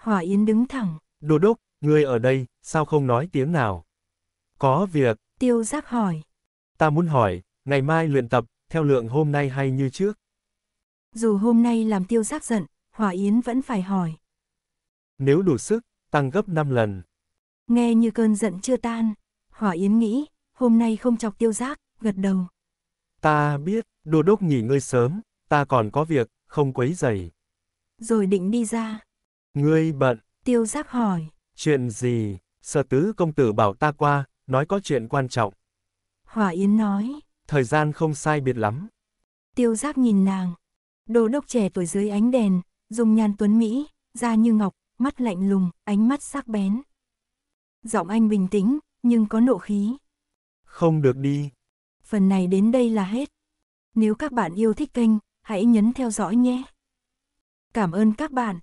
Hỏa Yến đứng thẳng. Đồ đốc, ngươi ở đây, sao không nói tiếng nào? Có việc. Tiêu giác hỏi. Ta muốn hỏi, ngày mai luyện tập, theo lượng hôm nay hay như trước? Dù hôm nay làm tiêu giác giận, Hỏa Yến vẫn phải hỏi. Nếu đủ sức, tăng gấp 5 lần. Nghe như cơn giận chưa tan, Hỏa Yến nghĩ, hôm nay không chọc tiêu giác, gật đầu. Ta biết, đồ đốc nghỉ ngơi sớm, ta còn có việc, không quấy giày. Rồi định đi ra. Ngươi bận. Tiêu giác hỏi. Chuyện gì? Sở tứ công tử bảo ta qua, nói có chuyện quan trọng. Hỏa Yến nói. Thời gian không sai biệt lắm. Tiêu giác nhìn nàng. Đồ đốc trẻ tuổi dưới ánh đèn, dùng nhan tuấn Mỹ, da như ngọc, mắt lạnh lùng, ánh mắt sắc bén. Giọng anh bình tĩnh, nhưng có nộ khí. Không được đi. Phần này đến đây là hết. Nếu các bạn yêu thích kênh, hãy nhấn theo dõi nhé. Cảm ơn các bạn.